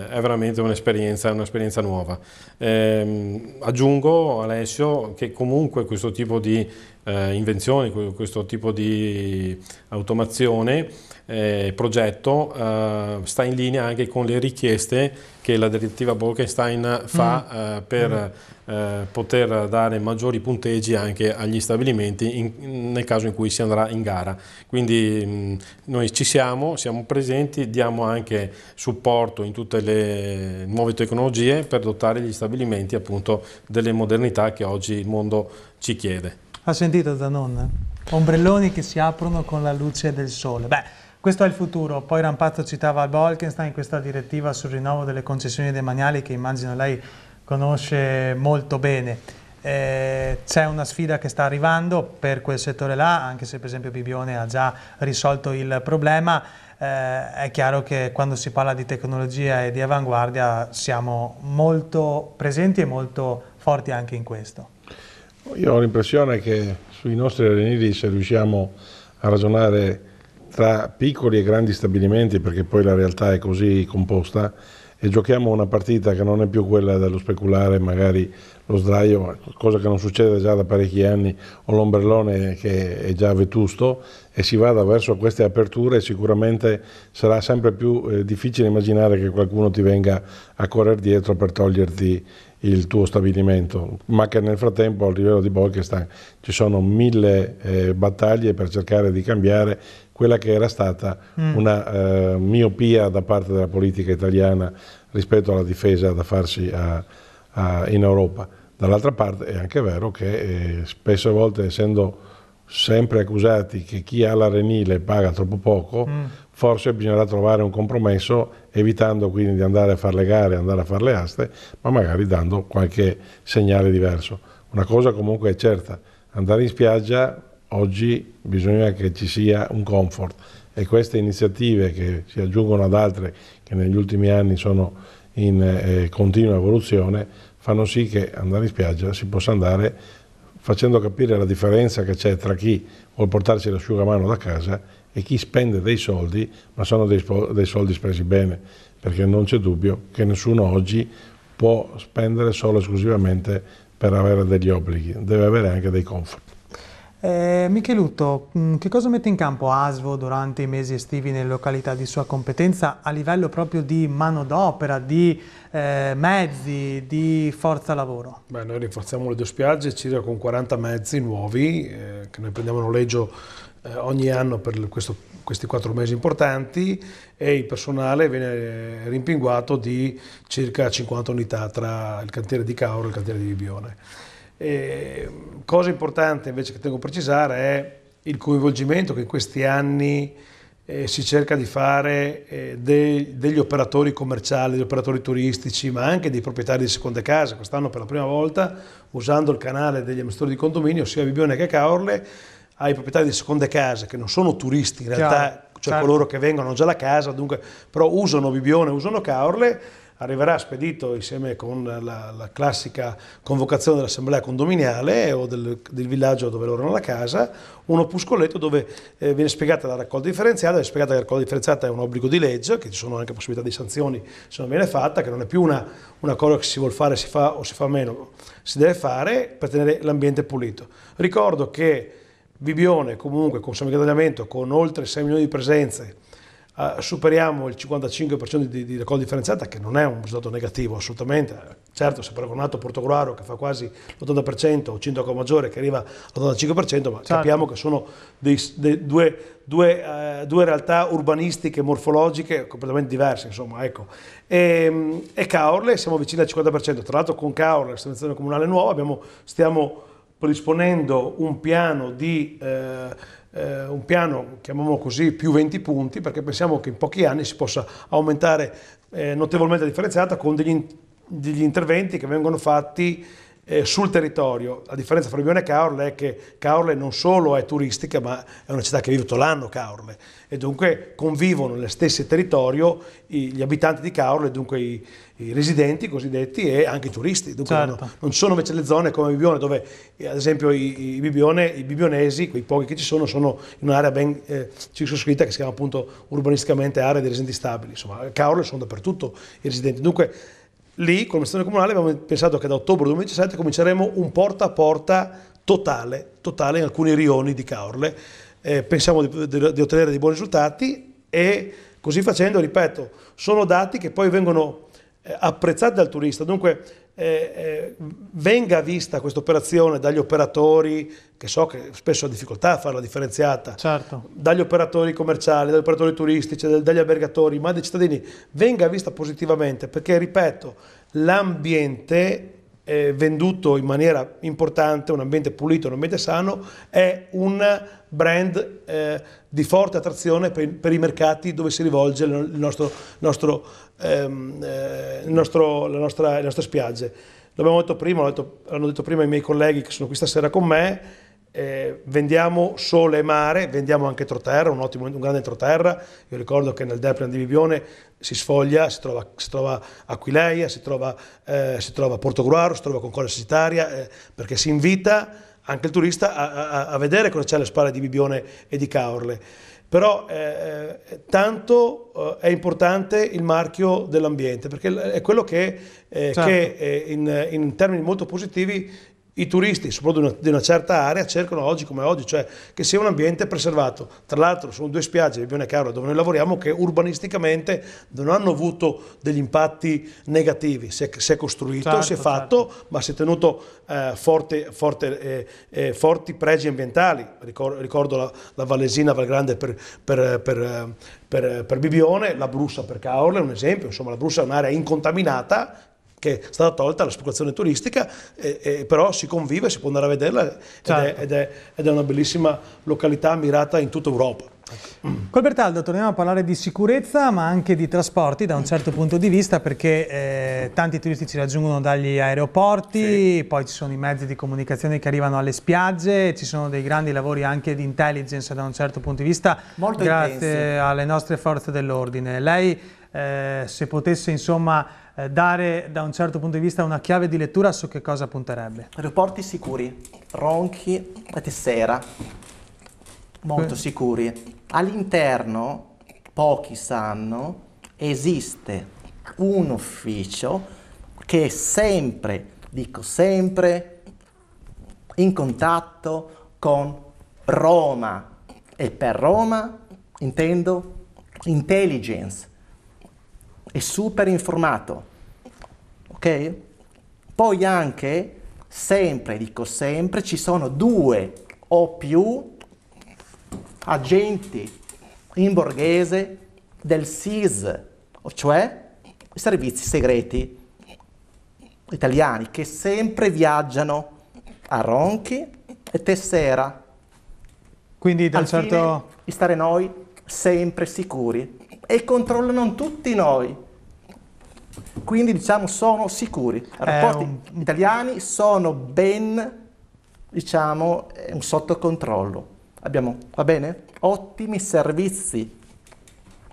è veramente un'esperienza un nuova. Eh, aggiungo Alessio che comunque questo tipo di eh, invenzioni, questo tipo di automazione eh, progetto eh, sta in linea anche con le richieste che la direttiva Bolkestein fa mm. Eh, per mm. Eh, poter dare maggiori punteggi anche agli stabilimenti in, nel caso in cui si andrà in gara. Quindi mh, mm, noi ci siamo, siamo presenti, diamo anche supporto in tutte le nuove tecnologie per dotare gli stabilimenti appunto delle modernità che oggi il mondo ci chiede. Ha sentito da nonna? Ombrelloni che si aprono con la luce del sole. Beh, questo è il futuro, poi Rampazzo citava Bolkenstein, questa direttiva sul rinnovo delle concessioni demaniali che immagino lei conosce molto bene. Eh, c'è una sfida che sta arrivando per quel settore là, anche se per esempio Bibione ha già risolto il problema, eh, è chiaro che quando si parla di tecnologia e di avanguardia siamo molto presenti e molto forti anche in questo. Io ho l'impressione che sui nostri arenili se riusciamo a ragionare tra piccoli e grandi stabilimenti, perché poi la realtà è così composta, e giochiamo una partita che non è più quella dello speculare magari lo sdraio, cosa che non succede già da parecchi anni, o l'ombrellone che è già vetusto e si vada verso queste aperture sicuramente sarà sempre più eh, difficile immaginare che qualcuno ti venga a correre dietro per toglierti il tuo stabilimento, ma che nel frattempo a livello di Bolkestein ci sono mille eh, battaglie per cercare di cambiare quella che era stata mm. una eh, miopia da parte della politica italiana rispetto alla difesa da farsi a, a, in Europa. Dall'altra parte è anche vero che eh, spesso a volte essendo sempre accusati che chi ha la renile paga troppo poco, mm. forse bisognerà trovare un compromesso evitando quindi di andare a fare le gare, andare a fare le aste, ma magari dando qualche segnale diverso. Una cosa comunque è certa, andare in spiaggia oggi bisogna che ci sia un comfort e queste iniziative che si aggiungono ad altre che negli ultimi anni sono in eh, continua evoluzione fanno sì che andare in spiaggia si possa andare facendo capire la differenza che c'è tra chi vuole portarsi l'asciugamano da casa e chi spende dei soldi, ma sono dei, dei soldi spesi bene, perché non c'è dubbio che nessuno oggi può spendere solo esclusivamente per avere degli obblighi, deve avere anche dei comfort. Eh, Michelutto, mm, che cosa mette in campo ASVO durante i mesi estivi nelle località di sua competenza a livello proprio di manodopera, di eh, mezzi, di forza lavoro? Beh, noi rinforziamo le due spiagge circa con 40 mezzi nuovi eh, che noi prendiamo in noleggio eh, ogni anno per questo, questi quattro mesi importanti e il personale viene rimpinguato di circa 50 unità tra il cantiere di Cauro e il cantiere di Bibione. E cosa importante invece che tengo a precisare è il coinvolgimento che in questi anni eh, si cerca di fare eh, de degli operatori commerciali, degli operatori turistici, ma anche dei proprietari di seconde case. Quest'anno per la prima volta, usando il canale degli amministratori di condominio, sia a Bibione che a Caorle, ai proprietari di seconde case, che non sono turisti in realtà, Chiaro, cioè certo. coloro che vengono già la casa, dunque, però usano Bibione, usano Caorle, arriverà spedito insieme con la, la classica convocazione dell'assemblea condominiale o del, del, villaggio dove loro hanno la casa, un opuscoletto dove eh, viene spiegata la raccolta differenziata, viene spiegata che la raccolta differenziata è un obbligo di legge, che ci sono anche possibilità di sanzioni se non viene fatta, che non è più una, una cosa che si vuole fare, si fa o si fa meno, si deve fare per tenere l'ambiente pulito. Ricordo che Bibione comunque con somigliamento, con oltre 6 milioni di presenze, uh, superiamo il 55% di, di raccolta differenziata, che non è un risultato negativo assolutamente. Certo, se paragonato a Portogruaro che fa quasi l'80% o Cintoco Maggiore che arriva all'85%, ma certo. capiamo che sono dei, dei, due, due, uh, due, realtà urbanistiche, morfologiche completamente diverse. Insomma, ecco. e, ehm, e Caorle siamo vicini al 50%. Tra l'altro con Caorle, la stazione comunale nuova, abbiamo, stiamo predisponendo un piano di... Uh, eh, un piano, chiamiamolo così, più 20 punti, perché pensiamo che in pochi anni si possa aumentare eh, notevolmente la differenziata con degli, degli interventi che vengono fatti eh, sul territorio. La differenza fra Bione e Caorle è che Caorle non solo è turistica, ma è una città che vive tutto l'anno Caorle e dunque convivono nello stesso territorio i, gli abitanti di Caorle, dunque i, i, residenti cosiddetti e anche i turisti. Dunque certo. non, non, sono invece le zone come Bibione dove eh, ad esempio i, i, Bibione, i bibionesi, quei pochi che ci sono, sono in un'area ben eh, circoscritta che si chiama appunto urbanisticamente area dei residenti stabili. Insomma, Caorle sono dappertutto i residenti. Dunque lì come amministrazione comunale abbiamo pensato che da ottobre 2017 cominceremo un porta a porta totale, totale in alcuni rioni di Caorle. Eh, pensiamo di, di, di ottenere dei buoni risultati e così facendo, ripeto, sono dati che poi vengono eh, apprezzati dal turista. Dunque eh, eh, venga vista questa operazione dagli operatori, che so che spesso ha difficoltà a fare la differenziata, certo. dagli operatori commerciali, dagli operatori turistici, dagli albergatori, ma dai cittadini, venga vista positivamente perché, ripeto, l'ambiente eh, venduto in maniera importante, un ambiente pulito, un ambiente sano, è un brand eh, di forte attrazione per, per, i mercati dove si rivolge il nostro, nostro ehm, eh, nostro, la nostra, le nostre spiagge. L'abbiamo detto prima, l'hanno detto, detto prima i miei colleghi che sono qui stasera con me, eh, vendiamo sole e mare, vendiamo anche troterra, un, ottimo, un grande troterra. Io ricordo che nel Deplan di Bibione si sfoglia, si trova, si trova Aquileia, si trova, eh, si trova Porto Gruaro, si trova Concordia Sitaria, eh, perché si invita anche il turista a, a, a vedere cosa c'è alle spalle di Bibione e di Caorle però eh, eh, tanto eh, è importante il marchio dell'ambiente perché è quello che, eh, certo. che in, in, termini molto positivi i turisti, soprattutto di una certa area, cercano oggi come oggi, cioè che sia un ambiente preservato. Tra l'altro sono due spiagge di Bionecaro dove noi lavoriamo che urbanisticamente non hanno avuto degli impatti negativi. Si è, si è costruito, certo, si è certo, fatto, certo. ma si è tenuto eh, forte, forte, eh, eh, forti pregi ambientali. Ricordo, ricordo la, la, Valesina Valgrande per, per, eh, per, per Bibione, la Brussa per Caorle, un esempio. Insomma, la Brussa è un'area incontaminata che è stata tolta la speculazione turistica, e, e, però si convive, si può andare a vederla ed, è, certo. ed, è, ed è una bellissima località mirata in tutta Europa. Colbertaldo, torniamo a parlare di sicurezza ma anche di trasporti da un certo punto di vista perché eh, tanti turisti ci raggiungono dagli aeroporti, sì. poi ci sono i mezzi di comunicazione che arrivano alle spiagge, ci sono dei grandi lavori anche di intelligence da un certo punto di vista Molto grazie intensi. alle nostre forze dell'ordine. Lei eh, se potesse insomma eh, dare da un certo punto di vista una chiave di lettura su che cosa punterebbe? Aeroporti sicuri, ronchi e tessera, molto sicuri. All'interno, pochi sanno, esiste un ufficio che è sempre, dico sempre, in contatto con Roma e per Roma intendo intelligence, è super informato ok? Poi anche, sempre, dico sempre, ci sono due o più agenti in borghese del SIS, cioè i servizi segreti italiani che sempre viaggiano a Ronchi e Tessera. Quindi da un certo... di stare noi sempre sicuri e controllano tutti noi. Quindi diciamo sono sicuri. I rapporti un... italiani sono ben, diciamo, eh, sotto controllo. Abbiamo, va bene? Ottimi servizi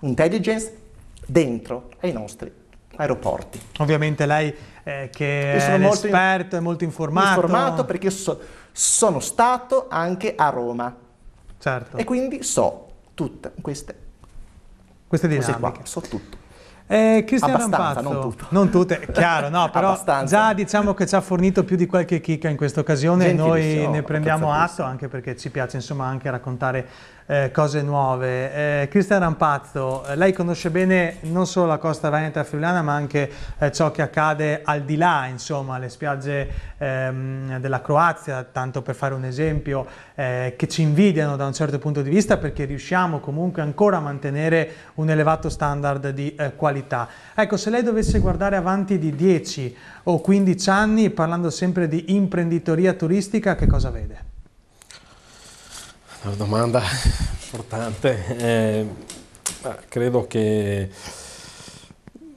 intelligence dentro ai nostri aeroporti. Ovviamente lei eh, che io è molto esperto, in, è molto informato. Informato perché so, sono stato anche a Roma. Certo. E quindi so tutte queste, queste dinamiche. Qua, so tutto. Eh, Cristiano Abbastanza, Rampazzo, non, tutto. non tutte, chiaro, no, però Abbastanza. già diciamo che ci ha fornito più di qualche chicca in questa occasione, noi ne prendiamo atto anche perché ci piace insomma anche raccontare eh, cose nuove. Eh, Cristian Rampazzo, eh, lei conosce bene non solo la costa veneta friulana ma anche eh, ciò che accade al di là, insomma, le spiagge ehm, della Croazia, tanto per fare un esempio, eh, che ci invidiano da un certo punto di vista perché riusciamo comunque ancora a mantenere un elevato standard di eh, qualità. Ecco, se lei dovesse guardare avanti di 10 o 15 anni, parlando sempre di imprenditoria turistica, che cosa vede? Una domanda importante. Eh, credo che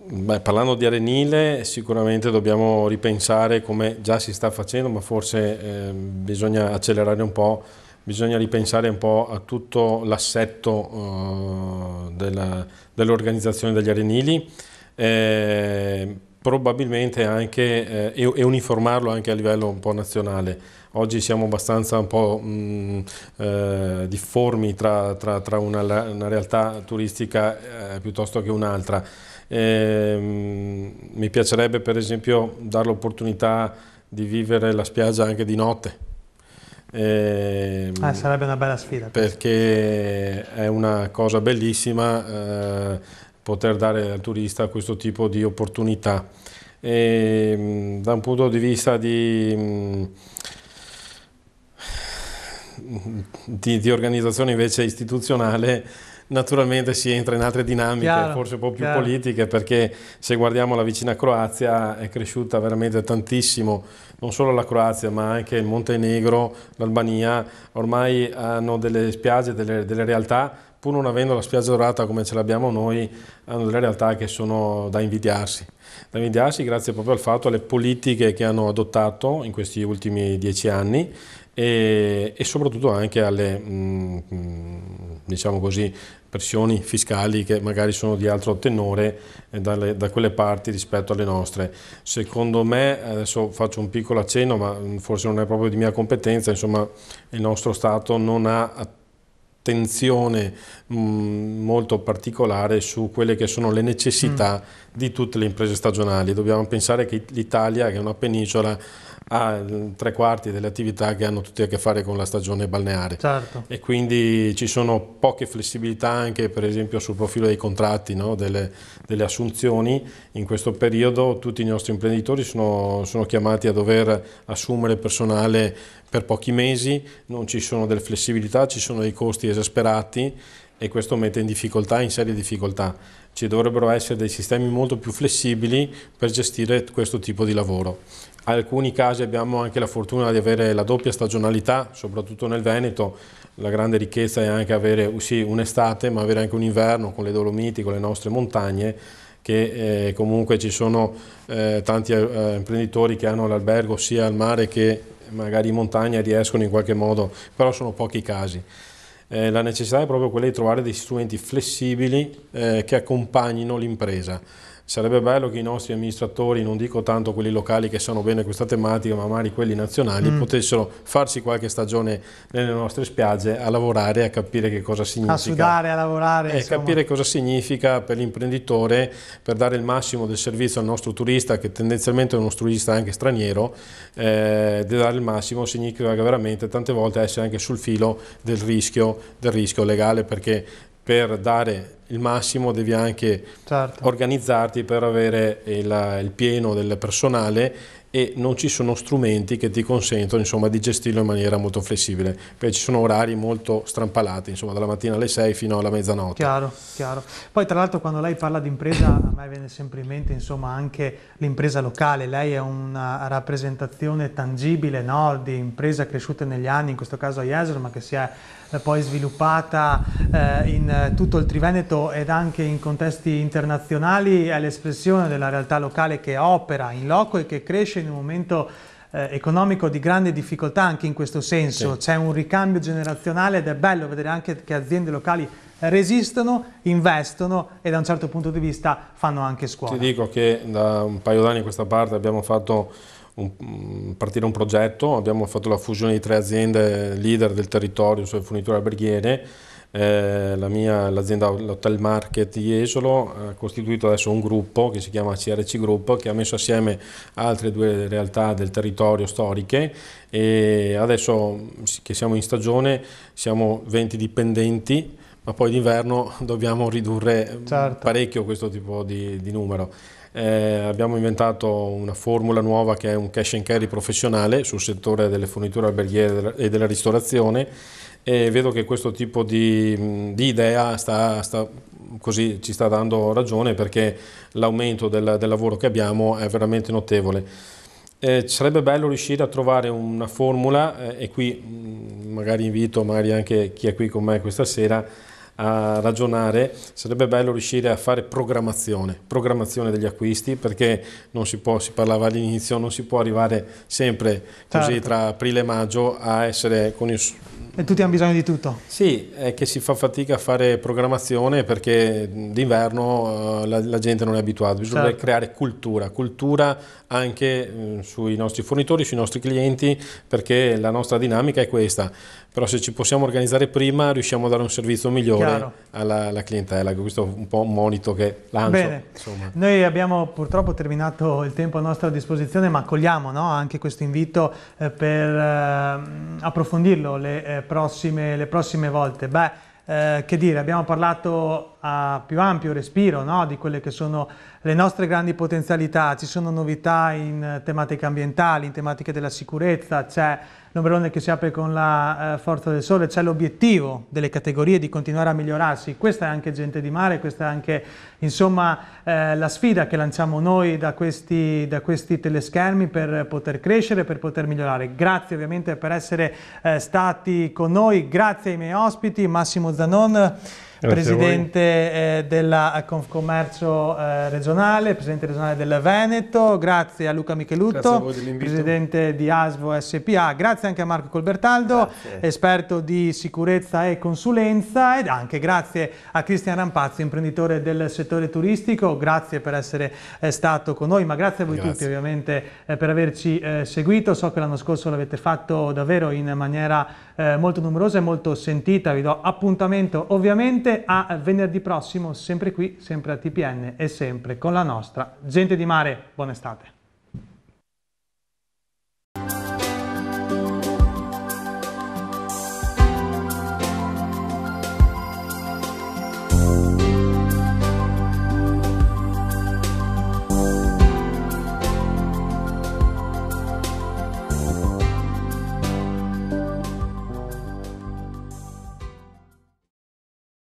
beh, parlando di arenile sicuramente dobbiamo ripensare come già si sta facendo, ma forse eh, bisogna accelerare un po', bisogna ripensare un po' a tutto l'assetto eh, dell'organizzazione dell degli arenili. Eh, probabilmente anche eh, e, uniformarlo anche a livello un po' nazionale. Oggi siamo abbastanza un po' mh, mm, eh, difformi tra, tra, tra una, una, realtà turistica eh, piuttosto che un'altra. Ehm, mi piacerebbe per esempio dare l'opportunità di vivere la spiaggia anche di notte. Eh, ah, sarebbe una bella sfida. Perché è una cosa bellissima, eh, poter dare al turista questo tipo di opportunità. E, mm, da un punto di vista di, mm, di, di organizzazione invece istituzionale, naturalmente si entra in altre dinamiche, chiaro, forse un po' più chiaro. politiche, perché se guardiamo la vicina Croazia è cresciuta veramente tantissimo, non solo la Croazia ma anche il Montenegro, l'Albania, ormai hanno delle spiagge, delle, delle realtà pur non avendo la spiaggia dorata come ce l'abbiamo noi, hanno delle realtà che sono da invidiarsi. Da invidiarsi grazie proprio al fatto alle politiche che hanno adottato in questi ultimi dieci anni e, e soprattutto anche alle mh, mm, mm, diciamo così, pressioni fiscali che magari sono di altro tenore eh, dalle, da quelle parti rispetto alle nostre. Secondo me, adesso faccio un piccolo accenno, ma mm, forse non è proprio di mia competenza, insomma il nostro Stato non ha attuato tensione mm, molto particolare su quelle che sono le necessità mm. di tutte le imprese stagionali. Dobbiamo pensare che l'Italia, che è una penisola, ha tre quarti delle attività che hanno tutte a che fare con la stagione balneare certo. e quindi ci sono poche flessibilità anche per esempio sul profilo dei contratti, no? delle, delle, assunzioni. In questo periodo tutti i nostri imprenditori sono, sono chiamati a dover assumere personale per pochi mesi, non ci sono delle flessibilità, ci sono dei costi esasperati e questo mette in difficoltà, in serie difficoltà. Ci dovrebbero essere dei sistemi molto più flessibili per gestire questo tipo di lavoro. In alcuni casi abbiamo anche la fortuna di avere la doppia stagionalità, soprattutto nel Veneto. La grande ricchezza è anche avere uh, sì, un'estate, ma avere anche un inverno con le Dolomiti, con le nostre montagne, che eh, comunque ci sono eh, tanti eh, imprenditori che hanno l'albergo sia al mare che magari in montagna riescono in qualche modo, però sono pochi i casi eh, la necessità è proprio quella di trovare degli strumenti flessibili eh, che accompagnino l'impresa. Sarebbe bello che i nostri amministratori, non dico tanto quelli locali che sanno bene questa tematica, ma magari quelli nazionali, mm. potessero farsi qualche stagione nelle nostre spiagge a lavorare, a capire che cosa significa. A sudare, a lavorare. E capire cosa significa per l'imprenditore, per dare il massimo del servizio al nostro turista, che tendenzialmente è uno turista anche straniero, eh, di dare il massimo significa veramente tante volte essere anche sul filo del rischio, del rischio legale, perché per dare il massimo devi anche certo. organizzarti per avere il, il, pieno del personale e non ci sono strumenti che ti consentono insomma, di gestirlo in maniera molto flessibile, perché ci sono orari molto strampalati, insomma, dalla mattina alle 6 fino alla mezzanotte. Chiaro, chiaro. Poi tra l'altro quando lei parla di impresa a me viene sempre in mente insomma, anche l'impresa locale, lei è una rappresentazione tangibile no? di impresa cresciuta negli anni, in questo caso a Jesolo, ma che si è eh, poi sviluppata eh, in eh, tutto il Triveneto ed anche in contesti internazionali è l'espressione della realtà locale che opera in loco e che cresce in un momento eh, economico di grande difficoltà anche in questo senso. Sì. C'è un ricambio generazionale ed è bello vedere anche che aziende locali resistono, investono e da un certo punto di vista fanno anche scuola. Ti dico che da un paio d'anni a questa parte abbiamo fatto un, mm, partire un progetto, abbiamo fatto la fusione di tre aziende leader del territorio sulle cioè forniture alberghiere, eh, la mia, l'azienda, l'Hotel Market di Esolo ha costituito adesso un gruppo che si chiama CRC Group che ha messo assieme altre due realtà del territorio storiche e adesso mm, che siamo in stagione siamo 20 dipendenti ma poi d'inverno dobbiamo ridurre mm, certo. parecchio questo tipo di, di numero eh, abbiamo inventato una formula nuova che è un cash and carry professionale sul settore delle forniture alberghiere e della ristorazione e vedo che questo tipo di, di idea sta, sta così ci sta dando ragione perché l'aumento del, del, lavoro che abbiamo è veramente notevole. Eh, sarebbe bello riuscire a trovare una formula eh, e qui magari invito magari anche chi è qui con me questa sera a ragionare, sarebbe bello riuscire a fare programmazione, programmazione degli acquisti, perché non si può, si parlava all'inizio, non si può arrivare sempre così certo. tra aprile e maggio a essere con il... E tutti hanno bisogno di tutto. Sì, è che si fa fatica a fare programmazione perché d'inverno eh, la, la gente non è abituata, bisogna certo. creare cultura, cultura anche eh, sui nostri fornitori, sui nostri clienti, perché la nostra dinamica è questa però se ci possiamo organizzare prima riusciamo a dare un servizio migliore alla, alla, clientela, questo è un po' un monito che lancio. Bene, noi abbiamo purtroppo terminato il tempo a nostra disposizione, ma cogliamo no, anche questo invito eh, per eh, approfondirlo le, eh, prossime, le, prossime, volte. Beh, eh, che dire, abbiamo parlato a più ampio respiro no? di quelle che sono le nostre grandi potenzialità, ci sono novità in tematiche ambientali, in tematiche della sicurezza, c'è l'ombrellone che si apre con la eh, forza del sole, c'è l'obiettivo delle categorie di continuare a migliorarsi, questa è anche gente di mare, questa è anche insomma eh, la sfida che lanciamo noi da questi, da questi, teleschermi per poter crescere, per poter migliorare. Grazie ovviamente per essere eh, stati con noi, grazie ai miei ospiti, Massimo Zanon, eh, presidente eh, della Confcommercio eh, regionale, presidente regionale del Veneto, grazie a Luca Michelutto, a presidente di ASVO SPA, grazie anche a Marco Colbertaldo, grazie. esperto di sicurezza e consulenza ed anche grazie a Cristian Rampazzi, imprenditore del settore turistico, grazie per essere stato con noi, ma grazie a voi grazie. tutti ovviamente per averci seguito, so che l'anno scorso l'avete fatto davvero in maniera eh, molto numerosa e molto sentita. Vi do appuntamento ovviamente a venerdì prossimo, sempre qui, sempre a TPN e sempre con la nostra gente di mare. Buona estate!